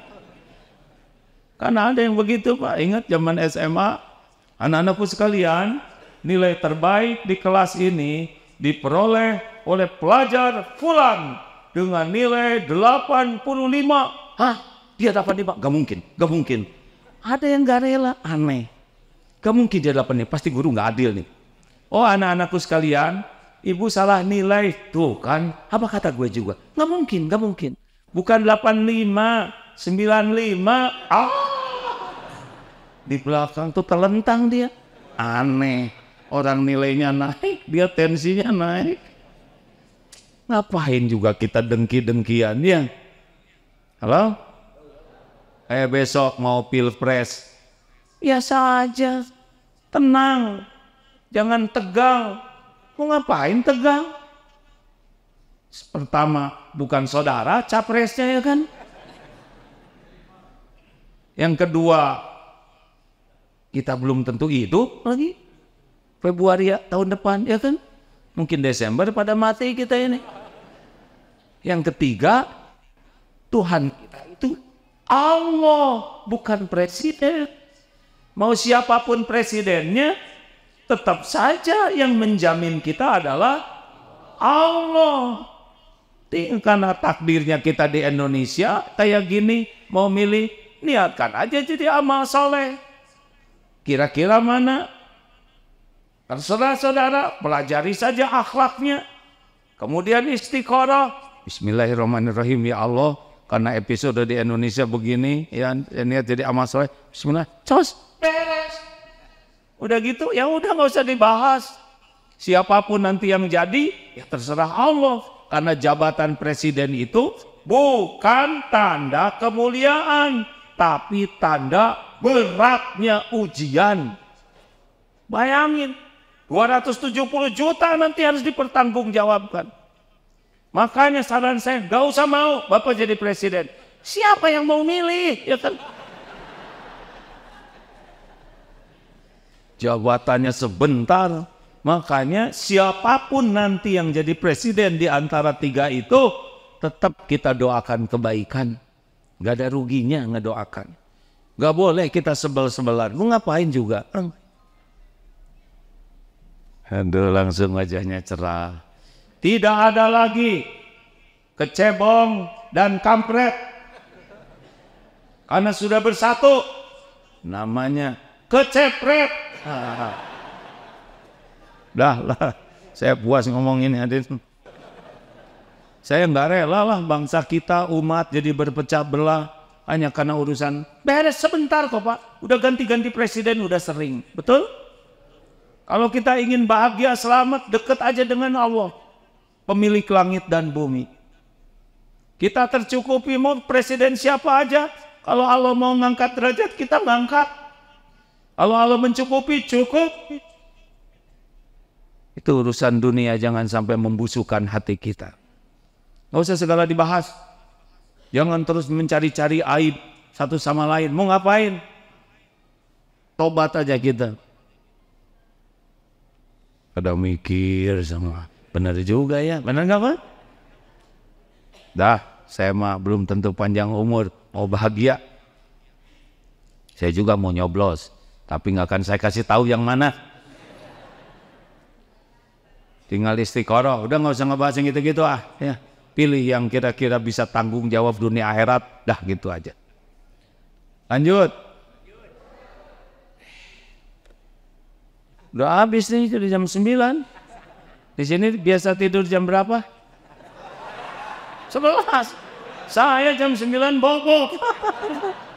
Karena ada yang begitu Pak. Ingat zaman SMA, anak-anakku sekalian, nilai terbaik di kelas ini diperoleh oleh pelajar Fulan dengan nilai 85. Hah? Dia dapat pak? Gak mungkin, gak mungkin. Ada yang gak rela, aneh. Gak mungkin dia dapat nih, pasti guru gak adil nih Oh anak-anakku sekalian, ibu salah nilai. Tuh kan, apa kata gue juga? Gak mungkin, gak mungkin. Bukan 85, 95. Ah! Di belakang tuh terlentang dia. Aneh. Orang nilainya naik, dia tensinya naik. Ngapain juga kita dengki-dengkian ya? Halo? Eh besok mau pilpres. Biasa aja. Tenang. Jangan tegang. Mau ngapain tegang? Pertama, bukan saudara capresnya ya kan? Yang kedua, kita belum tentu hidup lagi. Februari ya, tahun depan ya kan? Mungkin Desember pada mati kita ini. Yang ketiga, Tuhan kita itu Allah, bukan presiden. Mau siapapun presidennya, tetap saja yang menjamin kita adalah Allah. Karena takdirnya kita di Indonesia kayak gini, mau milih, niatkan aja jadi amal soleh. Kira-kira mana? Terserah saudara, pelajari saja akhlaknya. Kemudian istiqorah. Bismillahirrahmanirrahim ya Allah. Karena episode di Indonesia begini, ya niat jadi amal soleh. Bismillah, cos. Beres. Udah gitu ya udah nggak usah dibahas. Siapapun nanti yang jadi ya terserah Allah karena jabatan presiden itu bukan tanda kemuliaan tapi tanda beratnya ujian. Bayangin 270 juta nanti harus dipertanggungjawabkan. Makanya saran saya, gak usah mau Bapak jadi presiden. Siapa yang mau milih? Ya kan? jabatannya sebentar. Makanya siapapun nanti yang jadi presiden di antara tiga itu, tetap kita doakan kebaikan. Gak ada ruginya ngedoakan. Gak boleh kita sebel-sebelan. Lu ngapain juga? Aduh langsung wajahnya cerah. Tidak ada lagi kecebong dan kampret. Karena sudah bersatu. Namanya kecepret. Dah [LAUGHS] lah, saya puas ngomongin hadirin. Ya, saya nggak rela lah bangsa kita umat jadi berpecah belah hanya karena urusan beres sebentar kok pak. Udah ganti-ganti presiden udah sering, betul? Kalau kita ingin bahagia selamat deket aja dengan Allah, pemilik langit dan bumi. Kita tercukupi mau presiden siapa aja, kalau Allah mau ngangkat derajat kita ngangkat. Kalau Allah mencukupi, cukup. Itu urusan dunia, jangan sampai membusukkan hati kita. Gak usah segala dibahas. Jangan terus mencari-cari aib satu sama lain. Mau ngapain? Tobat aja kita. Ada mikir sama. Benar juga ya, benar nggak Pak? Dah, saya mah belum tentu panjang umur, mau bahagia. Saya juga mau nyoblos. Tapi nggak akan saya kasih tahu yang mana. Tinggal istiqoroh, udah nggak usah ngebahas yang gitu-gitu ah. Ya. Pilih yang kira-kira bisa tanggung jawab dunia akhirat, dah gitu aja. Lanjut. Udah habis nih, sudah jam 9. Di sini biasa tidur jam berapa? 11. Saya jam 9 bobok. [LAUGHS]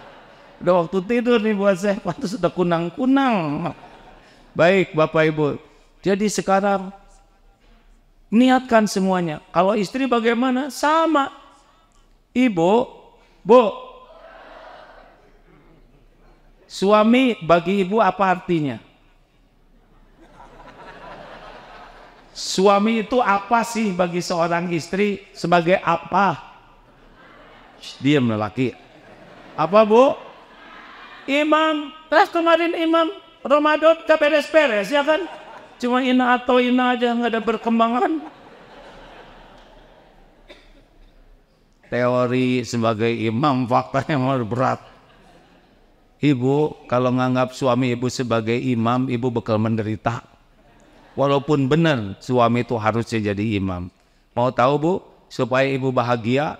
Udah waktu tidur nih buat saya, waktu udah kunang-kunang. Baik Bapak Ibu, jadi sekarang niatkan semuanya. Kalau istri bagaimana? Sama. Ibu, Bu. Suami bagi ibu apa artinya? Suami itu apa sih bagi seorang istri sebagai apa? Diam lelaki. Apa bu? imam terus kemarin imam Ramadan gak beres-beres ya kan cuma ina atau ina aja nggak ada perkembangan teori sebagai imam fakta yang luar berat ibu kalau nganggap suami ibu sebagai imam ibu bakal menderita walaupun benar suami itu harusnya jadi imam mau tahu bu supaya ibu bahagia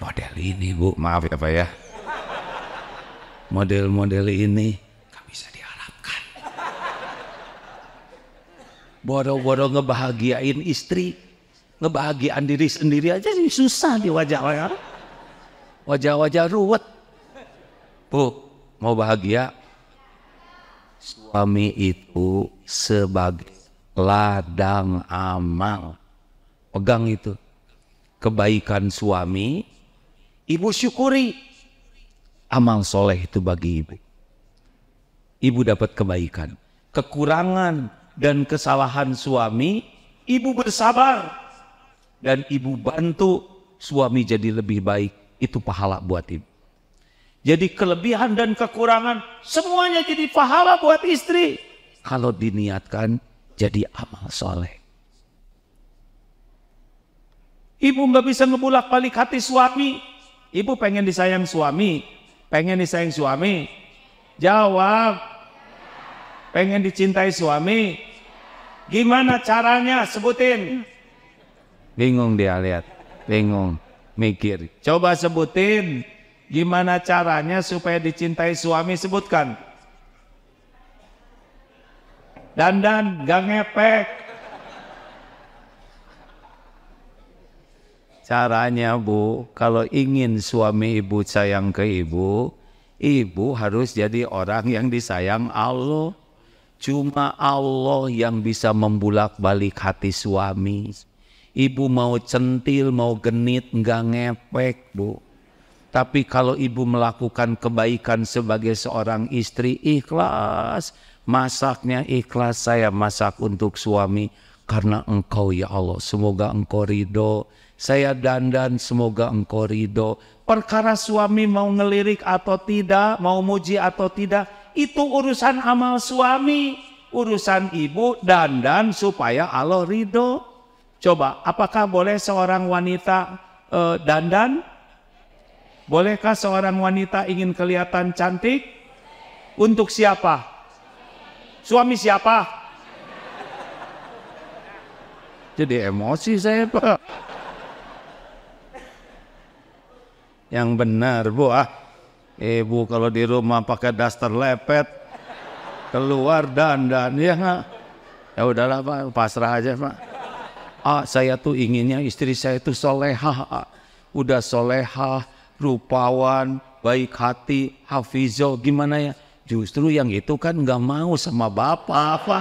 model ini bu maaf ya pak ya model-model ini gak bisa diharapkan boro-boro ngebahagiain istri ngebahagiaan diri sendiri aja susah di wajah wajah ya. wajah-wajah ruwet bu mau bahagia suami itu sebagai ladang amal pegang itu kebaikan suami Ibu syukuri amal soleh itu bagi ibu. Ibu dapat kebaikan. Kekurangan dan kesalahan suami, ibu bersabar. Dan ibu bantu suami jadi lebih baik. Itu pahala buat ibu. Jadi kelebihan dan kekurangan semuanya jadi pahala buat istri. Kalau diniatkan jadi amal soleh. Ibu nggak bisa ngebulak balik hati suami. Ibu pengen disayang suami? Pengen disayang suami? Jawab. Pengen dicintai suami? Gimana caranya? Sebutin. Bingung dia lihat. Bingung. Mikir. Coba sebutin. Gimana caranya supaya dicintai suami? Sebutkan. Dandan, gak ngepek, Caranya bu, kalau ingin suami ibu sayang ke ibu, ibu harus jadi orang yang disayang Allah. Cuma Allah yang bisa membulak balik hati suami. Ibu mau centil, mau genit, enggak ngepek bu. Tapi kalau ibu melakukan kebaikan sebagai seorang istri ikhlas, masaknya ikhlas saya masak untuk suami karena engkau ya Allah. Semoga engkau ridho saya dandan semoga engkau ridho. Perkara suami mau ngelirik atau tidak, mau muji atau tidak, itu urusan amal suami. Urusan ibu dandan supaya Allah ridho. Coba, apakah boleh seorang wanita uh, dandan? Bolehkah seorang wanita ingin kelihatan cantik? Untuk siapa? Suami siapa? Jadi emosi saya, Pak. yang benar eh, bu ah ibu kalau di rumah pakai daster lepet keluar dan dan ya nggak ya udahlah pak pasrah aja pak ah saya tuh inginnya istri saya itu soleha ah. udah soleha rupawan baik hati hafizo gimana ya justru yang itu kan nggak mau sama bapak apa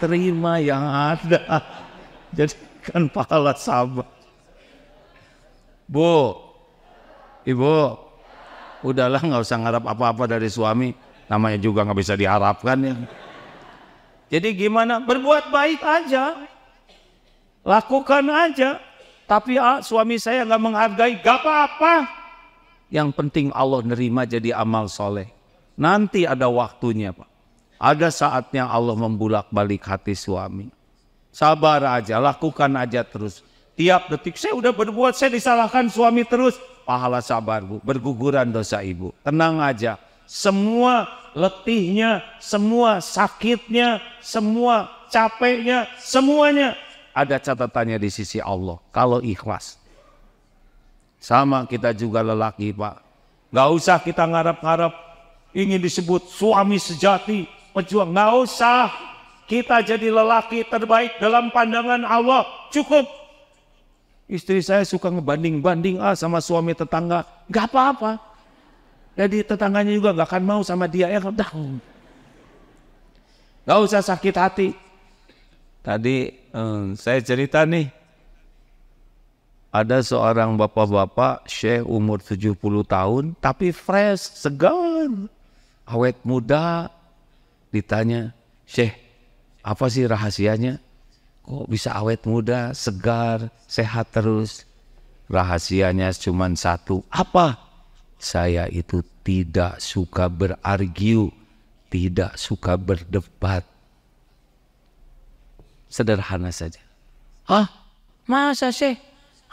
terima yang ada jadi kan pahala sabar bu Ibu, udahlah nggak usah ngarap apa-apa dari suami. Namanya juga nggak bisa diharapkan ya. Jadi gimana? Berbuat baik aja. Lakukan aja. Tapi ah, suami saya nggak menghargai, gak apa-apa. Yang penting Allah nerima jadi amal soleh. Nanti ada waktunya Pak. Ada saatnya Allah membulak balik hati suami. Sabar aja, lakukan aja terus. Tiap detik saya udah berbuat, saya disalahkan suami terus. Pahala sabar bu, berguguran dosa ibu. Tenang aja. Semua letihnya, semua sakitnya, semua capeknya, semuanya ada catatannya di sisi Allah. Kalau ikhlas. Sama kita juga lelaki pak. Gak usah kita ngarap-ngarap ingin disebut suami sejati, pejuang. Gak usah kita jadi lelaki terbaik dalam pandangan Allah. Cukup Istri saya suka ngebanding-banding ah sama suami tetangga. nggak apa-apa. Jadi tetangganya juga nggak akan mau sama dia. Ya udah. Gak usah sakit hati. Tadi um, saya cerita nih. Ada seorang bapak-bapak Syekh umur 70 tahun tapi fresh, segar, awet muda. Ditanya, Syekh apa sih rahasianya? kok bisa awet muda, segar, sehat terus? Rahasianya cuma satu. Apa? Saya itu tidak suka berargiu, tidak suka berdebat. Sederhana saja. Hah? masa sih?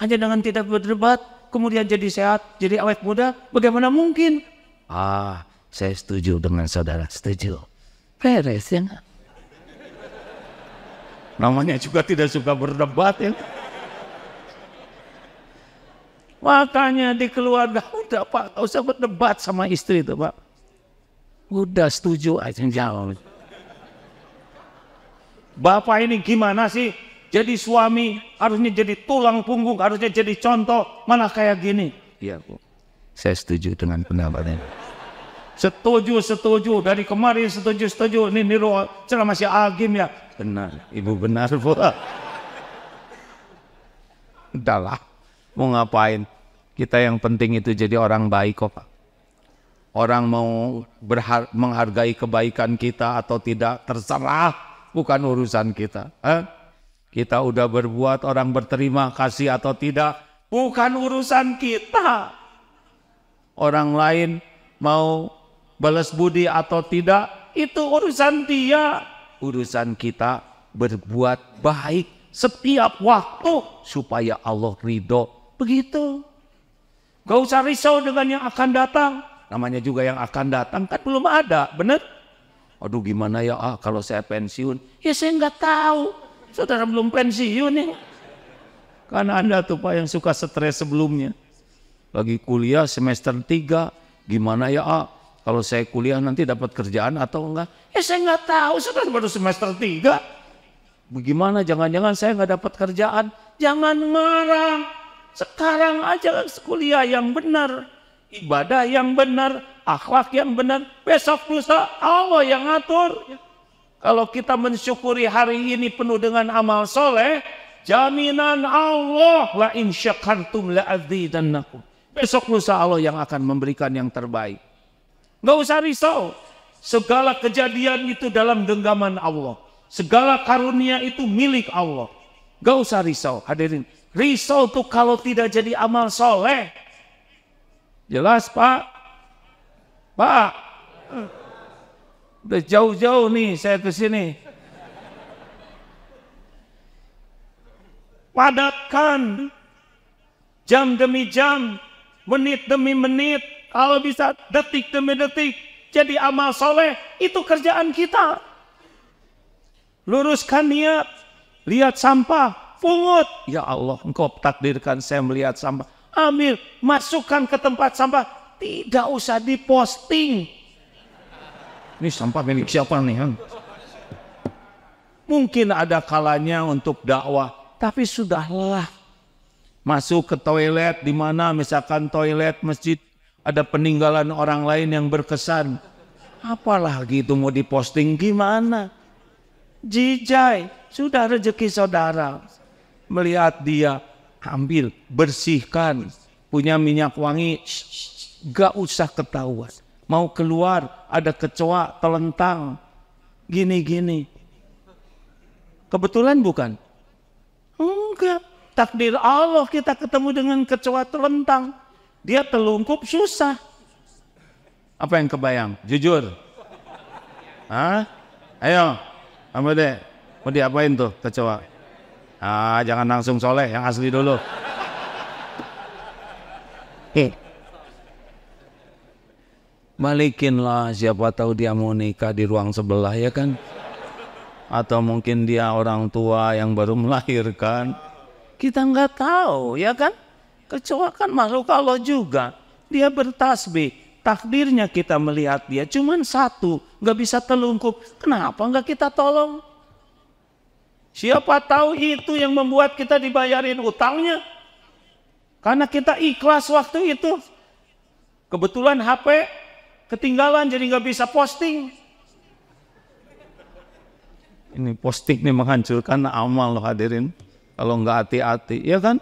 Hanya dengan tidak berdebat, kemudian jadi sehat, jadi awet muda, bagaimana mungkin? Ah, saya setuju dengan saudara, setuju. Peres ya enggak Namanya juga tidak suka berdebat ya. Makanya di keluarga udah Pak, gak usah berdebat sama istri itu Pak. Udah setuju aja ah, jawab. Bapak ini gimana sih? Jadi suami harusnya jadi tulang punggung, harusnya jadi contoh. mana kayak gini. Iya Bu, saya setuju dengan pendapatnya. Setuju, setuju. Dari kemarin setuju, setuju. Ini niru ceramah si Agim ya. Benar, ibu benar bu. [LAUGHS] Udahlah, mau ngapain? Kita yang penting itu jadi orang baik kok Pak. Orang mau berhar- menghargai kebaikan kita atau tidak, terserah. Bukan urusan kita. Eh? Kita udah berbuat, orang berterima kasih atau tidak, bukan urusan kita. Orang lain mau balas budi atau tidak, itu urusan dia. Urusan kita berbuat baik setiap waktu supaya Allah ridho. Begitu. Gak usah risau dengan yang akan datang. Namanya juga yang akan datang kan belum ada, benar? Aduh gimana ya ah kalau saya pensiun? Ya saya nggak tahu. Saudara belum pensiun ya. Karena Anda tuh Pak yang suka stres sebelumnya. Lagi kuliah semester 3, gimana ya ah kalau saya kuliah nanti dapat kerjaan atau enggak? Eh saya nggak tahu, sudah baru semester tiga. Bagaimana jangan-jangan saya enggak dapat kerjaan? Jangan marah. Sekarang aja kuliah yang benar. Ibadah yang benar, akhlak yang benar. Besok lusa Allah yang ngatur. Kalau kita mensyukuri hari ini penuh dengan amal soleh, jaminan Allah la in syakartum dan adzidannakum. Besok lusa Allah yang akan memberikan yang terbaik. Gak usah risau. Segala kejadian itu dalam genggaman Allah. Segala karunia itu milik Allah. Gak usah risau. Hadirin. Risau tuh kalau tidak jadi amal soleh. Jelas Pak? Pak? Udah jauh-jauh nih saya ke sini. Padatkan jam demi jam, menit demi menit, kalau bisa detik demi detik jadi amal soleh, itu kerjaan kita. Luruskan niat, lihat sampah, pungut. Ya Allah, engkau takdirkan saya melihat sampah. Amir, masukkan ke tempat sampah. Tidak usah diposting. Ini sampah milik siapa nih? Hang? Mungkin ada kalanya untuk dakwah, tapi sudahlah Masuk ke toilet di mana misalkan toilet masjid ada peninggalan orang lain yang berkesan. Apalah gitu mau diposting gimana? Jijai, sudah rezeki saudara. Melihat dia, ambil, bersihkan. Punya minyak wangi, shh, shh, gak usah ketahuan. Mau keluar, ada kecoa, telentang. Gini-gini. Kebetulan bukan? Enggak. Takdir Allah kita ketemu dengan kecoa telentang dia telungkup susah. Apa yang kebayang? Jujur. Hah? Ayo, kamu deh. Mau diapain tuh kecoa? Ah, jangan langsung soleh, yang asli dulu. Hei. Balikinlah siapa tahu dia mau nikah di ruang sebelah ya kan? Atau mungkin dia orang tua yang baru melahirkan. Kita nggak tahu ya kan? Kecoa kan makhluk Allah juga. Dia bertasbih. Takdirnya kita melihat dia cuman satu. Gak bisa telungkup. Kenapa gak kita tolong? Siapa tahu itu yang membuat kita dibayarin utangnya. Karena kita ikhlas waktu itu. Kebetulan HP ketinggalan jadi nggak bisa posting. Ini posting ini menghancurkan amal loh hadirin. Kalau nggak hati-hati, ya kan?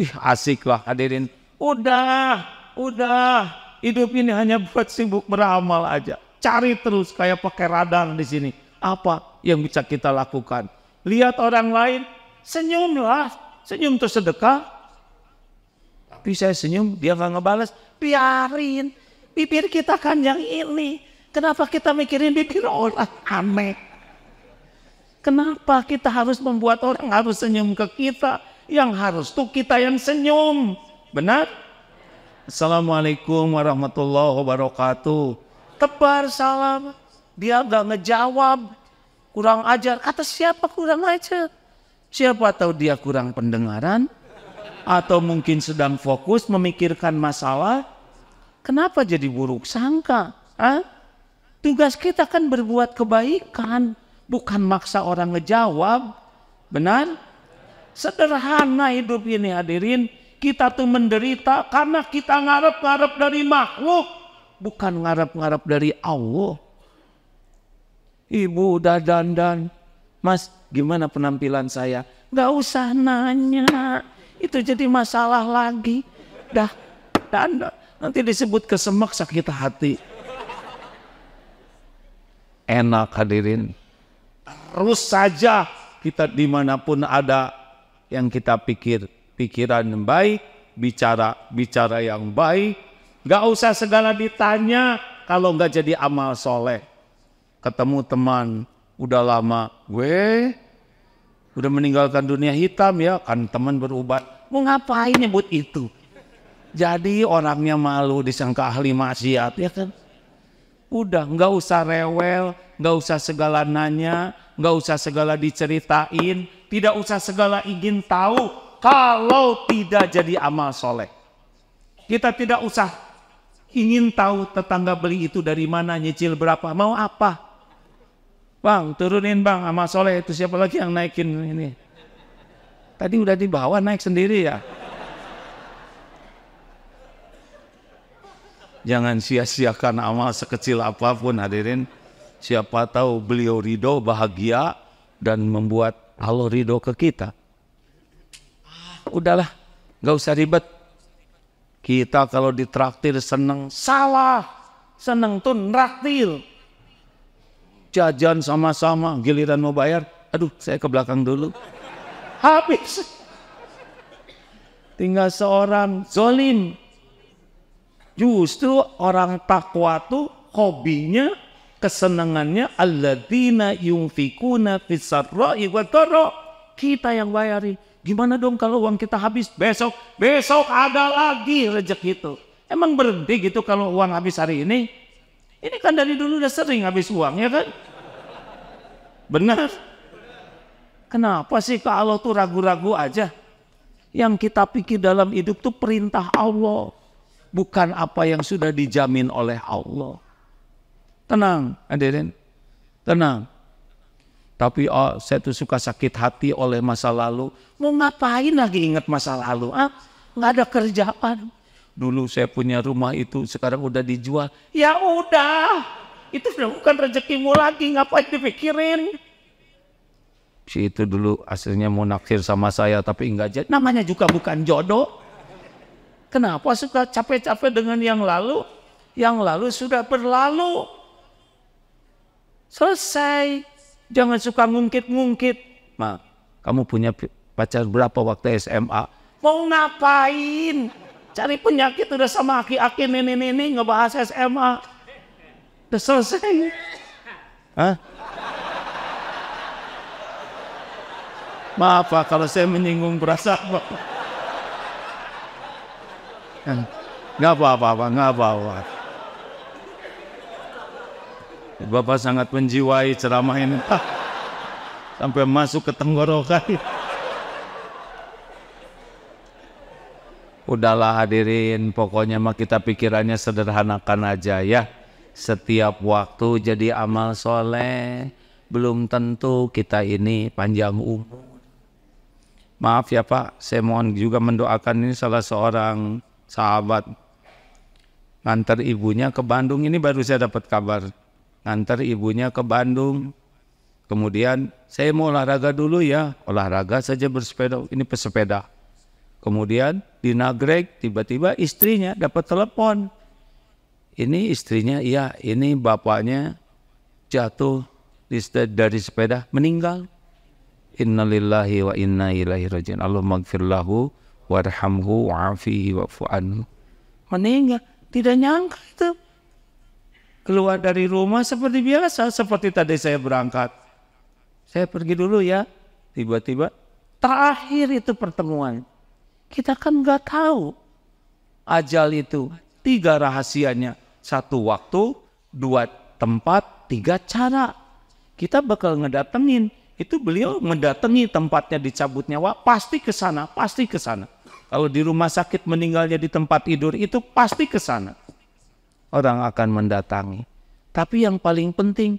Ih asik lah hadirin. Udah, udah. Hidup ini hanya buat sibuk meramal aja. Cari terus kayak pakai radar di sini. Apa yang bisa kita lakukan? Lihat orang lain, senyumlah. Senyum terus sedekah. Tapi saya senyum, dia nggak ngebales. Biarin, bibir kita kan yang ini. Kenapa kita mikirin bibir orang? Aneh. Kenapa kita harus membuat orang harus senyum ke kita? Yang harus tuh kita yang senyum. Benar? Assalamualaikum warahmatullahi wabarakatuh. Tebar salam. Dia nggak ngejawab. Kurang ajar. Kata siapa kurang ajar? Siapa tahu dia kurang pendengaran atau mungkin sedang fokus memikirkan masalah. Kenapa jadi buruk sangka? Hah? Tugas kita kan berbuat kebaikan, bukan maksa orang ngejawab. Benar? Sederhana hidup ini hadirin. Kita tuh menderita karena kita ngarep-ngarep dari makhluk. Bukan ngarep-ngarep dari Allah. Ibu udah dandan. Mas gimana penampilan saya? Gak usah nanya. Itu jadi masalah lagi. Dah dandan. Nanti disebut kesemak sakit hati. Enak hadirin. Terus saja kita dimanapun ada yang kita pikir pikiran yang baik, bicara bicara yang baik, nggak usah segala ditanya kalau nggak jadi amal soleh. Ketemu teman udah lama, gue udah meninggalkan dunia hitam ya, kan teman berubat. Mau ngapain nyebut itu? Jadi orangnya malu disangka ahli maksiat ya kan? Udah nggak usah rewel, nggak usah segala nanya, nggak usah segala diceritain, tidak usah segala ingin tahu kalau tidak jadi amal soleh. Kita tidak usah ingin tahu tetangga beli itu dari mana, nyicil berapa, mau apa. Bang, turunin bang, amal soleh itu siapa lagi yang naikin ini? Tadi udah dibawa naik sendiri ya. Jangan sia-siakan amal sekecil apapun hadirin. Siapa tahu beliau ridho, bahagia, dan membuat Allah ridho ke kita. Udahlah, nggak usah ribet. Kita kalau ditraktir seneng, salah. Seneng tuh neraktir. Jajan sama-sama, giliran mau bayar. Aduh, saya ke belakang dulu. Habis. Tinggal seorang zolim. Justru orang takwa tuh hobinya kesenangannya alladzina yunfikuna fisarra'i wa Kita yang bayari. Gimana dong kalau uang kita habis besok? Besok ada lagi rezeki itu. Emang berhenti gitu kalau uang habis hari ini? Ini kan dari dulu udah sering habis uang ya kan? Benar. Kenapa sih ke Allah tuh ragu-ragu aja? Yang kita pikir dalam hidup tuh perintah Allah. Bukan apa yang sudah dijamin oleh Allah. Tenang, hadirin. Tenang. Tapi oh, saya tuh suka sakit hati oleh masa lalu. Mau ngapain lagi ingat masa lalu? Ah, nggak ada kerjaan. Dulu saya punya rumah itu, sekarang udah dijual. Ya udah, itu sudah bukan rezekimu lagi. Ngapain dipikirin? Si itu dulu aslinya mau naksir sama saya, tapi enggak jadi. Namanya juga bukan jodoh. Kenapa suka capek-capek dengan yang lalu? Yang lalu sudah berlalu. Selesai. Jangan suka ngungkit-ngungkit. Ma, kamu punya pacar berapa waktu SMA? Mau ngapain? Cari penyakit udah sama aki-aki nenek-nenek ngebahas SMA. Udah selesai. Hah? Maaf Pak kalau saya menyinggung perasaan Pak. Nggak apa-apa apa-apa. Bapak sangat menjiwai ceramah ini. Sampai masuk ke tenggorokan. Udahlah hadirin, pokoknya mah kita pikirannya sederhanakan aja ya. Setiap waktu jadi amal soleh, belum tentu kita ini panjang umur. Maaf ya Pak, saya mohon juga mendoakan ini salah seorang sahabat ngantar ibunya ke Bandung ini baru saya dapat kabar ngantar ibunya ke Bandung. Kemudian saya mau olahraga dulu ya, olahraga saja bersepeda, ini pesepeda. Kemudian di Nagreg tiba-tiba istrinya dapat telepon. Ini istrinya, iya ini bapaknya jatuh dari sepeda meninggal. Innalillahi wa inna ilaihi rajin. Allah magfirlahu warhamhu wa'afihi wa Meninggal, tidak nyangka itu keluar dari rumah seperti biasa, seperti tadi saya berangkat. Saya pergi dulu ya, tiba-tiba terakhir itu pertemuan. Kita kan nggak tahu ajal itu. Tiga rahasianya, satu waktu, dua tempat, tiga cara. Kita bakal ngedatengin. Itu beliau mendatangi tempatnya dicabut nyawa, pasti ke sana, pasti ke sana. Kalau di rumah sakit meninggalnya di tempat tidur itu pasti ke sana orang akan mendatangi. Tapi yang paling penting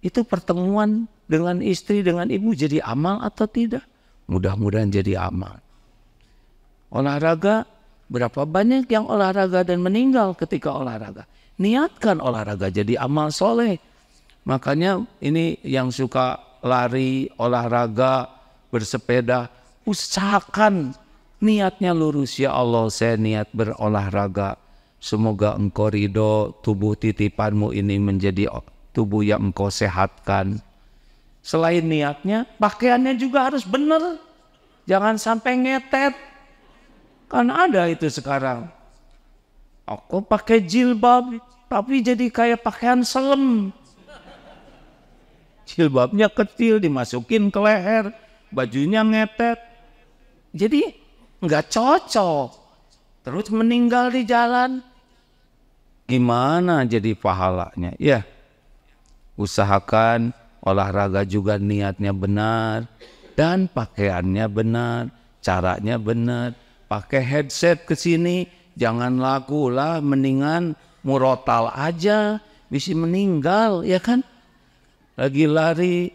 itu pertemuan dengan istri dengan ibu jadi amal atau tidak? Mudah-mudahan jadi amal. Olahraga berapa banyak yang olahraga dan meninggal ketika olahraga? Niatkan olahraga jadi amal soleh. Makanya ini yang suka lari, olahraga, bersepeda, usahakan niatnya lurus ya Allah saya niat berolahraga Semoga engkau ridho tubuh titipanmu ini menjadi tubuh yang engkau sehatkan. Selain niatnya, pakaiannya juga harus benar. Jangan sampai ngetet. Kan ada itu sekarang. Aku pakai jilbab, tapi jadi kayak pakaian selem. Jilbabnya kecil, dimasukin ke leher. Bajunya ngetet. Jadi nggak cocok. Terus meninggal di jalan Gimana jadi pahalanya? Ya, usahakan olahraga juga niatnya benar dan pakaiannya benar, caranya benar. Pakai headset ke sini, jangan laku lah, mendingan murotal aja, bisa meninggal ya kan? Lagi lari,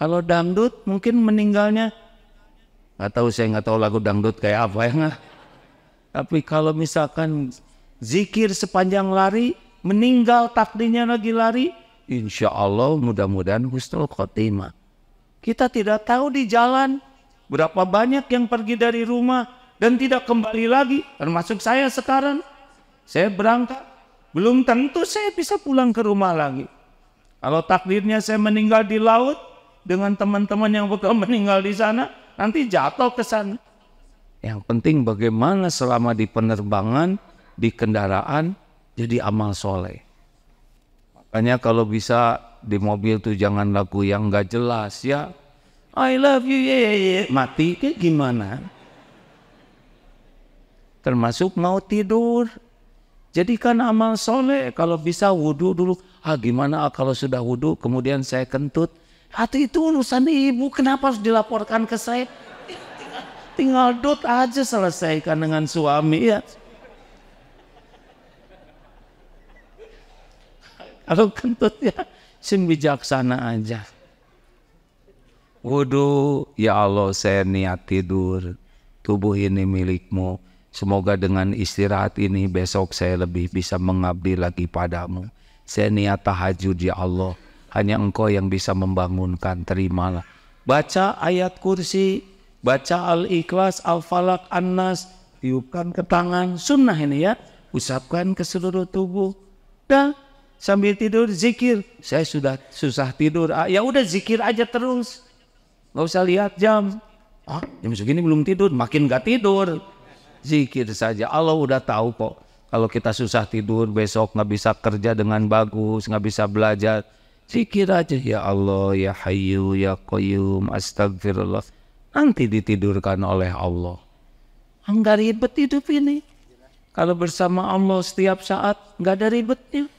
kalau dangdut mungkin meninggalnya nggak tahu saya nggak tahu lagu dangdut kayak apa ya nggak. Tapi kalau misalkan zikir sepanjang lari, meninggal takdirnya lagi lari, insya Allah mudah-mudahan husnul khotimah. Kita tidak tahu di jalan berapa banyak yang pergi dari rumah dan tidak kembali lagi, termasuk saya sekarang. Saya berangkat, belum tentu saya bisa pulang ke rumah lagi. Kalau takdirnya saya meninggal di laut dengan teman-teman yang bakal meninggal di sana, nanti jatuh ke sana. Yang penting bagaimana selama di penerbangan di kendaraan jadi amal soleh. Makanya kalau bisa di mobil tuh jangan lagu yang nggak jelas ya. I love you, yeah, yeah, yeah. mati ke gimana? Termasuk mau tidur. Jadikan amal soleh kalau bisa wudhu dulu. Ah gimana ah kalau sudah wudhu kemudian saya kentut. Hati itu urusan ibu kenapa harus dilaporkan ke saya? Tinggal dot aja selesaikan dengan suami ya. Kalau ya sing bijaksana aja. Wudhu, ya Allah saya niat tidur. Tubuh ini milikmu. Semoga dengan istirahat ini besok saya lebih bisa mengabdi lagi padamu. Saya niat tahajud ya Allah. Hanya engkau yang bisa membangunkan, terimalah. Baca ayat kursi, baca al-ikhlas, al-falak, an-nas, tiupkan ke tangan. Sunnah ini ya, usapkan ke seluruh tubuh. Dan sambil tidur zikir. Saya sudah susah tidur. Ah, ya udah zikir aja terus. Gak usah lihat jam. Ah, jam segini belum tidur, makin gak tidur. Zikir saja. Allah udah tahu kok. Kalau kita susah tidur, besok nggak bisa kerja dengan bagus, nggak bisa belajar. Zikir aja ya Allah, ya Hayyu, ya Qayyum, Astagfirullah. Nanti ditidurkan oleh Allah. Enggak ribet hidup ini. Kalau bersama Allah setiap saat, nggak ada ribetnya.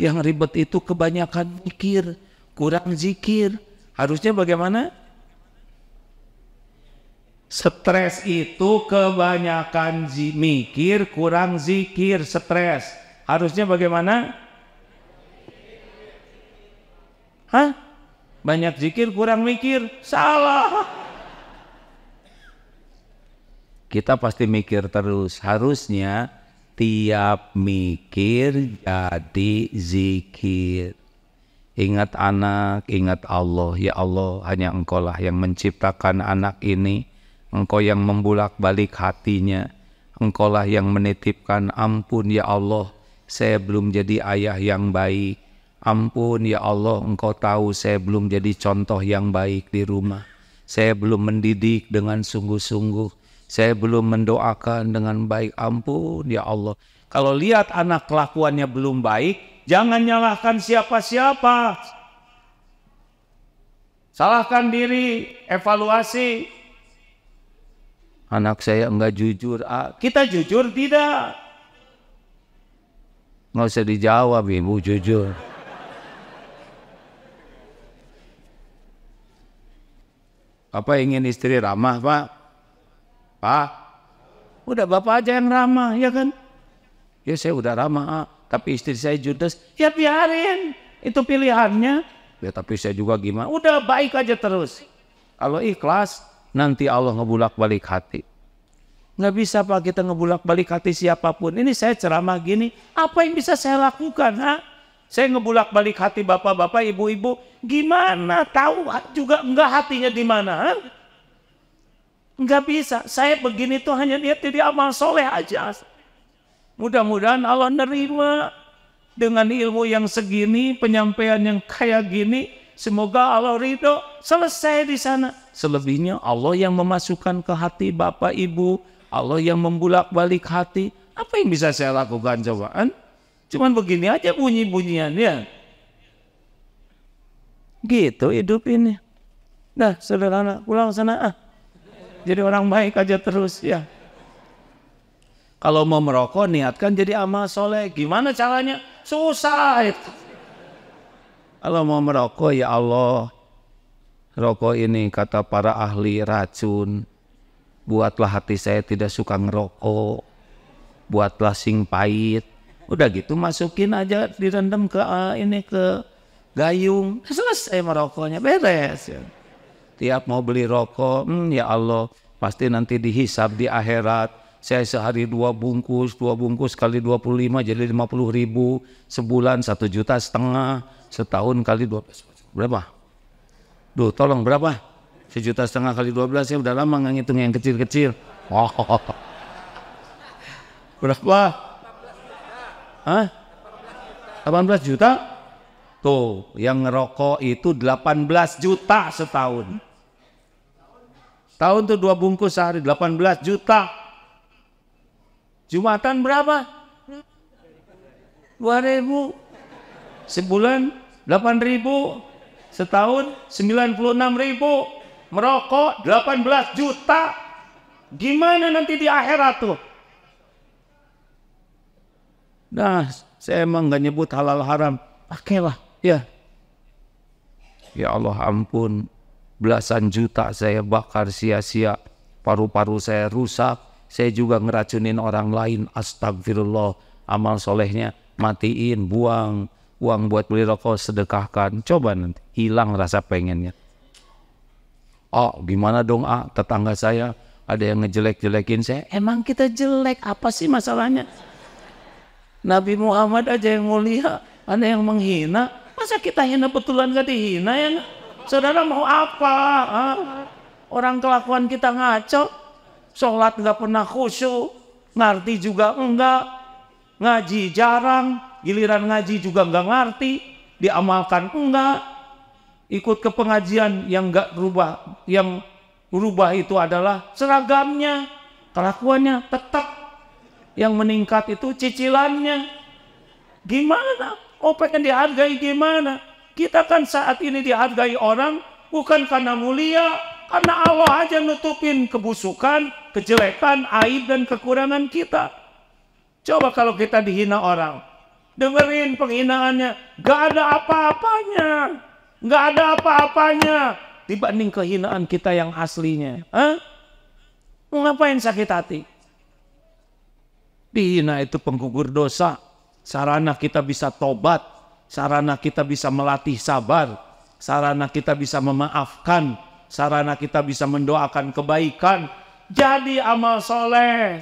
Yang ribet itu kebanyakan mikir, kurang zikir. Harusnya bagaimana? Stres itu kebanyakan mikir, kurang zikir, stres. Harusnya bagaimana? Hah? Banyak zikir, kurang mikir. Salah. Kita pasti mikir terus. Harusnya tiap mikir jadi zikir. Ingat anak, ingat Allah. Ya Allah, hanya engkau lah yang menciptakan anak ini. Engkau yang membulak balik hatinya. Engkau lah yang menitipkan ampun ya Allah. Saya belum jadi ayah yang baik. Ampun ya Allah, engkau tahu saya belum jadi contoh yang baik di rumah. Saya belum mendidik dengan sungguh-sungguh saya belum mendoakan dengan baik. Ampun ya Allah. Kalau lihat anak kelakuannya belum baik, jangan nyalahkan siapa-siapa. Salahkan diri, evaluasi. Anak saya enggak jujur. Ah, kita jujur tidak? Gak usah dijawab ibu jujur. Apa ingin istri ramah pak? Pak, udah bapak aja yang ramah, ya kan? Ya saya udah ramah, ah. tapi istri saya judes. Ya biarin, itu pilihannya. Ya tapi saya juga gimana, udah baik aja terus. Kalau ikhlas, nanti Allah ngebulak balik hati. Nggak bisa Pak kita ngebulak balik hati siapapun. Ini saya ceramah gini, apa yang bisa saya lakukan? Ha? Ah? Saya ngebulak balik hati bapak-bapak, ibu-ibu. Gimana tahu juga enggak hatinya di mana? Ha? Ah? Enggak bisa. Saya begini tuh hanya niat jadi amal soleh aja. Mudah-mudahan Allah nerima dengan ilmu yang segini, penyampaian yang kayak gini. Semoga Allah ridho. Selesai di sana. Selebihnya Allah yang memasukkan ke hati Bapak Ibu. Allah yang membulak balik hati. Apa yang bisa saya lakukan jawaban Cuman begini aja bunyi-bunyiannya. Gitu hidup ini. Nah, sederhana, pulang sana ah jadi orang baik aja terus ya kalau mau merokok niatkan jadi amal soleh gimana caranya susah itu kalau mau merokok ya Allah rokok ini kata para ahli racun buatlah hati saya tidak suka ngerokok buatlah sing pahit udah gitu masukin aja direndam ke uh, ini ke gayung selesai merokoknya beres ya tiap mau beli rokok, hmm, ya Allah, pasti nanti dihisab di akhirat. Saya sehari dua bungkus, dua bungkus kali 25 jadi 50 ribu, sebulan satu juta setengah, setahun kali 12, berapa? Duh, tolong berapa? Sejuta setengah kali 12, ya udah lama nggak ngitung yang kecil-kecil. Oh. [LAUGHS] Berapa? Hah? 18 juta? Tuh, yang ngerokok itu 18 juta setahun. Tahun tuh dua bungkus sehari 18 juta. Jumatan berapa? 2000. Sebulan 8000. Setahun 96000. Merokok 18 juta. Gimana nanti di akhirat tuh? Nah, saya emang gak nyebut halal haram. Pakailah, ya. Ya Allah ampun, belasan juta saya bakar sia-sia, paru-paru saya rusak, saya juga ngeracunin orang lain, astagfirullah, amal solehnya matiin, buang, uang buat beli rokok sedekahkan, coba nanti, hilang rasa pengennya. Oh gimana dong ah tetangga saya ada yang ngejelek-jelekin saya, emang kita jelek, apa sih masalahnya? Nabi Muhammad aja yang mulia, ada yang menghina, masa kita hina betulan gak dihina ya? Saudara mau apa? Hah? Orang kelakuan kita ngaco, sholat nggak pernah khusyuk, ngerti juga enggak, ngaji jarang, giliran ngaji juga nggak ngerti, diamalkan enggak, ikut ke pengajian yang nggak berubah, yang berubah itu adalah seragamnya, kelakuannya tetap, yang meningkat itu cicilannya. Gimana? Oh pengen dihargai gimana? Kita kan saat ini dihargai orang bukan karena mulia, karena Allah aja nutupin kebusukan, kejelekan, aib dan kekurangan kita. Coba kalau kita dihina orang, dengerin penghinaannya, gak ada apa-apanya, gak ada apa-apanya dibanding kehinaan kita yang aslinya. Hah? Eh? Ngapain sakit hati? Dihina itu penggugur dosa, sarana kita bisa tobat, sarana kita bisa melatih sabar, sarana kita bisa memaafkan, sarana kita bisa mendoakan kebaikan. Jadi amal soleh.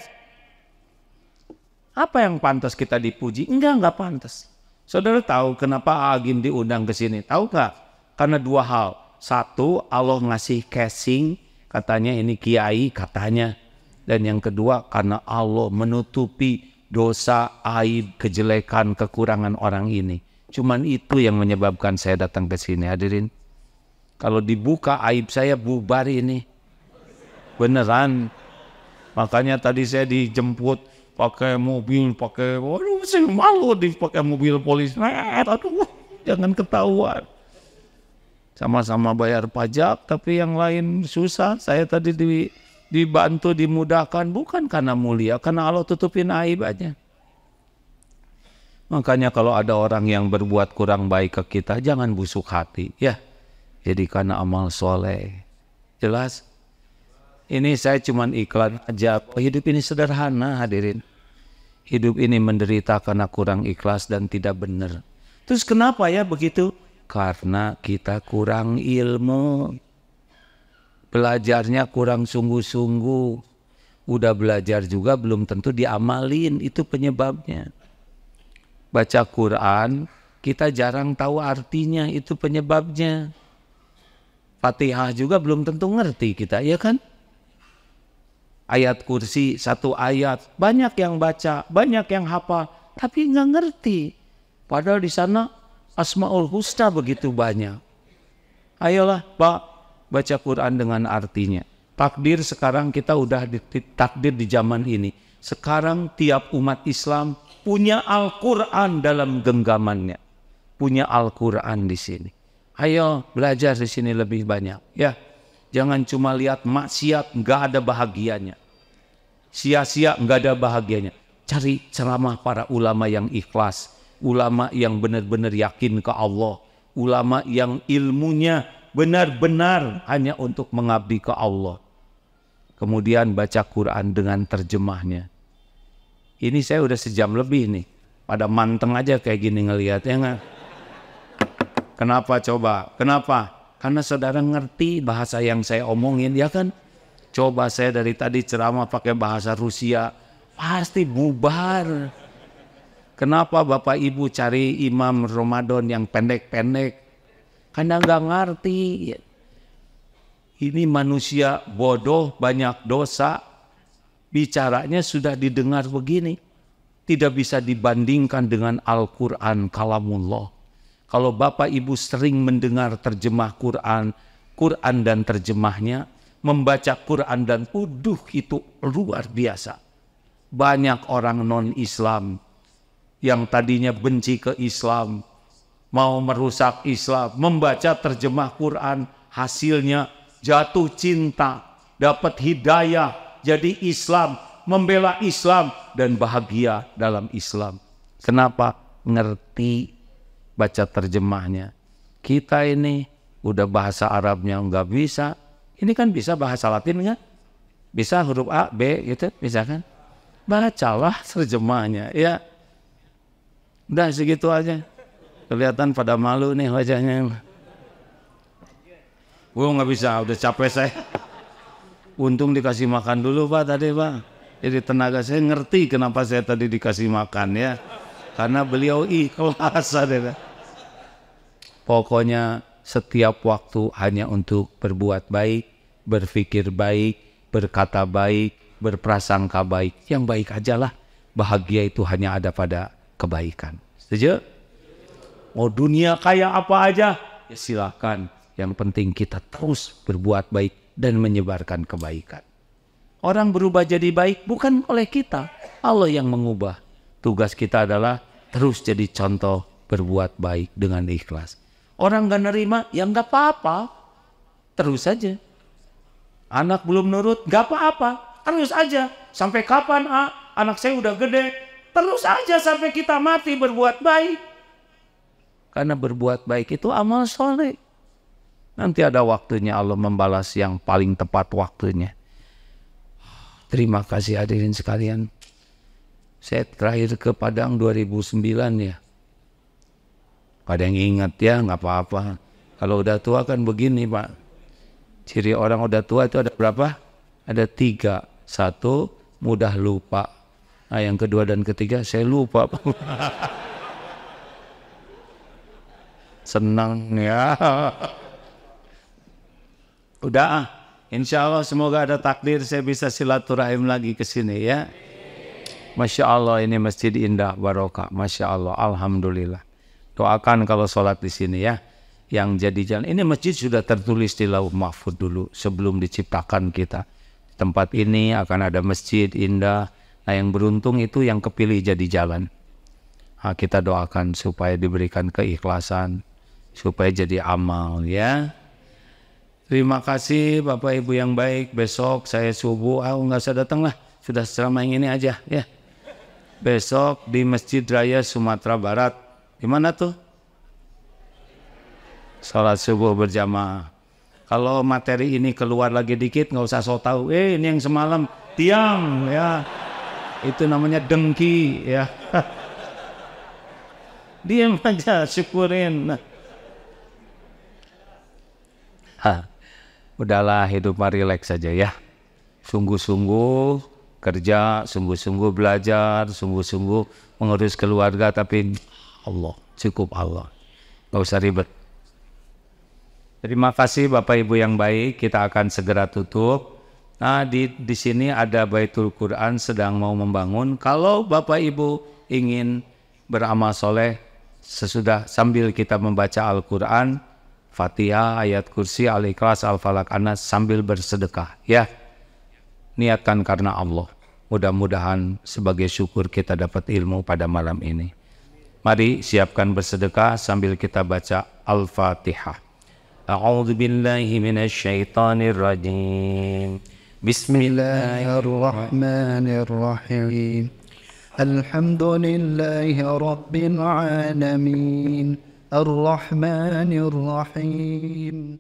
Apa yang pantas kita dipuji? Enggak, enggak pantas. Saudara tahu kenapa Agim diundang ke sini? Tahu nggak? Karena dua hal. Satu, Allah ngasih casing, katanya ini kiai, katanya. Dan yang kedua, karena Allah menutupi dosa, aib, kejelekan, kekurangan orang ini. Cuman itu yang menyebabkan saya datang ke sini hadirin. Kalau dibuka aib saya bubar ini. Beneran. Makanya tadi saya dijemput pakai mobil, pakai waduh saya malu dipakai mobil polisi. Nah, aduh, jangan ketahuan. Sama-sama bayar pajak, tapi yang lain susah. Saya tadi di, dibantu dimudahkan bukan karena mulia, karena Allah tutupin aib aja. Makanya kalau ada orang yang berbuat kurang baik ke kita, jangan busuk hati. Ya, Jadi karena amal soleh. Jelas? Ini saya cuma iklan aja. Hidup ini sederhana hadirin. Hidup ini menderita karena kurang ikhlas dan tidak benar. Terus kenapa ya begitu? Karena kita kurang ilmu. Belajarnya kurang sungguh-sungguh. Udah belajar juga belum tentu diamalin. Itu penyebabnya baca Quran, kita jarang tahu artinya itu penyebabnya. Fatihah juga belum tentu ngerti kita, ya kan? Ayat kursi satu ayat, banyak yang baca, banyak yang hafal, tapi nggak ngerti. Padahal di sana Asmaul Husna begitu banyak. Ayolah Pak, baca Quran dengan artinya. Takdir sekarang kita udah ditakdir di zaman ini. Sekarang tiap umat Islam punya Al-Quran dalam genggamannya. Punya Al-Quran di sini. Ayo belajar di sini lebih banyak. Ya, jangan cuma lihat maksiat nggak ada bahagianya. Sia-sia nggak ada bahagianya. Cari ceramah para ulama yang ikhlas, ulama yang benar-benar yakin ke Allah, ulama yang ilmunya benar-benar hanya untuk mengabdi ke Allah. Kemudian baca Quran dengan terjemahnya ini saya udah sejam lebih nih. Pada manteng aja kayak gini ngelihat ya Kenapa coba? Kenapa? Karena saudara ngerti bahasa yang saya omongin ya kan? Coba saya dari tadi ceramah pakai bahasa Rusia, pasti bubar. Kenapa Bapak Ibu cari imam Ramadan yang pendek-pendek? Karena nggak ngerti. Ini manusia bodoh, banyak dosa, bicaranya sudah didengar begini. Tidak bisa dibandingkan dengan Al-Quran kalamullah. Kalau Bapak Ibu sering mendengar terjemah Quran, Quran dan terjemahnya, membaca Quran dan uduh itu luar biasa. Banyak orang non-Islam yang tadinya benci ke Islam, mau merusak Islam, membaca terjemah Quran, hasilnya jatuh cinta, dapat hidayah, jadi Islam, membela Islam dan bahagia dalam Islam. Kenapa? Ngerti baca terjemahnya. Kita ini udah bahasa Arabnya nggak bisa. Ini kan bisa bahasa Latin kan? Bisa huruf A, B gitu, bisa kan? Bacalah terjemahnya ya. Udah segitu aja. Kelihatan pada malu nih wajahnya. Gue nggak bisa, udah capek saya. Untung dikasih makan dulu Pak tadi Pak. Jadi tenaga saya ngerti kenapa saya tadi dikasih makan ya. Karena beliau ikhlas. kelas Pokoknya setiap waktu hanya untuk berbuat baik, berpikir baik, berkata baik, berprasangka baik. Yang baik ajalah. Bahagia itu hanya ada pada kebaikan. Setuju? Mau dunia kaya apa aja, ya silakan. Yang penting kita terus berbuat baik dan menyebarkan kebaikan. Orang berubah jadi baik bukan oleh kita, Allah yang mengubah. Tugas kita adalah terus jadi contoh berbuat baik dengan ikhlas. Orang gak nerima, ya gak apa-apa. Terus saja Anak belum nurut, gak apa-apa. Terus aja. Sampai kapan, A? Anak saya udah gede. Terus aja sampai kita mati berbuat baik. Karena berbuat baik itu amal soleh. Nanti ada waktunya Allah membalas yang paling tepat waktunya. Terima kasih hadirin sekalian. Saya terakhir ke Padang 2009 ya. Pada yang ingat ya nggak apa-apa. Kalau udah tua kan begini Pak. Ciri orang udah tua itu ada berapa? Ada tiga. Satu, mudah lupa. Nah, yang kedua dan ketiga saya lupa Pak. [LAUGHS] Senang ya. [LAUGHS] Udah ah. Insya Allah semoga ada takdir saya bisa silaturahim lagi ke sini ya. Masya Allah ini masjid indah barokah. Masya Allah. Alhamdulillah. Doakan kalau sholat di sini ya. Yang jadi jalan. Ini masjid sudah tertulis di lauh mahfud dulu sebelum diciptakan kita. Tempat ini akan ada masjid indah. Nah yang beruntung itu yang kepilih jadi jalan. Nah, kita doakan supaya diberikan keikhlasan. Supaya jadi amal ya. Terima kasih Bapak Ibu yang baik. Besok saya subuh, aku ah, oh, nggak usah datang lah. Sudah selama ini aja ya. Besok di Masjid Raya Sumatera Barat. Di mana tuh? salat subuh berjamaah. Kalau materi ini keluar lagi dikit nggak usah so tau Eh ini yang semalam tiang ya. Itu namanya dengki ya. [LAUGHS] Diam aja syukurin. Nah udahlah hidup mah rileks saja ya. Sungguh-sungguh kerja, sungguh-sungguh belajar, sungguh-sungguh mengurus keluarga tapi Allah, cukup Allah. Gak usah ribet. Terima kasih Bapak Ibu yang baik, kita akan segera tutup. Nah, di di sini ada Baitul Quran sedang mau membangun. Kalau Bapak Ibu ingin beramal soleh sesudah sambil kita membaca Al-Quran, Al-Fatihah, ayat kursi, Al-Ikhlas, Al-Falak, Anas sambil bersedekah ya. Niatkan karena Allah. Mudah-mudahan sebagai syukur kita dapat ilmu pada malam ini. Mari siapkan bersedekah sambil kita baca Al-Fatihah. A'udzu billahi minasyaitonir rajim. Bismillahirrahmanirrahim. Alhamdulillahi rabbil alamin. الرحمن الرحيم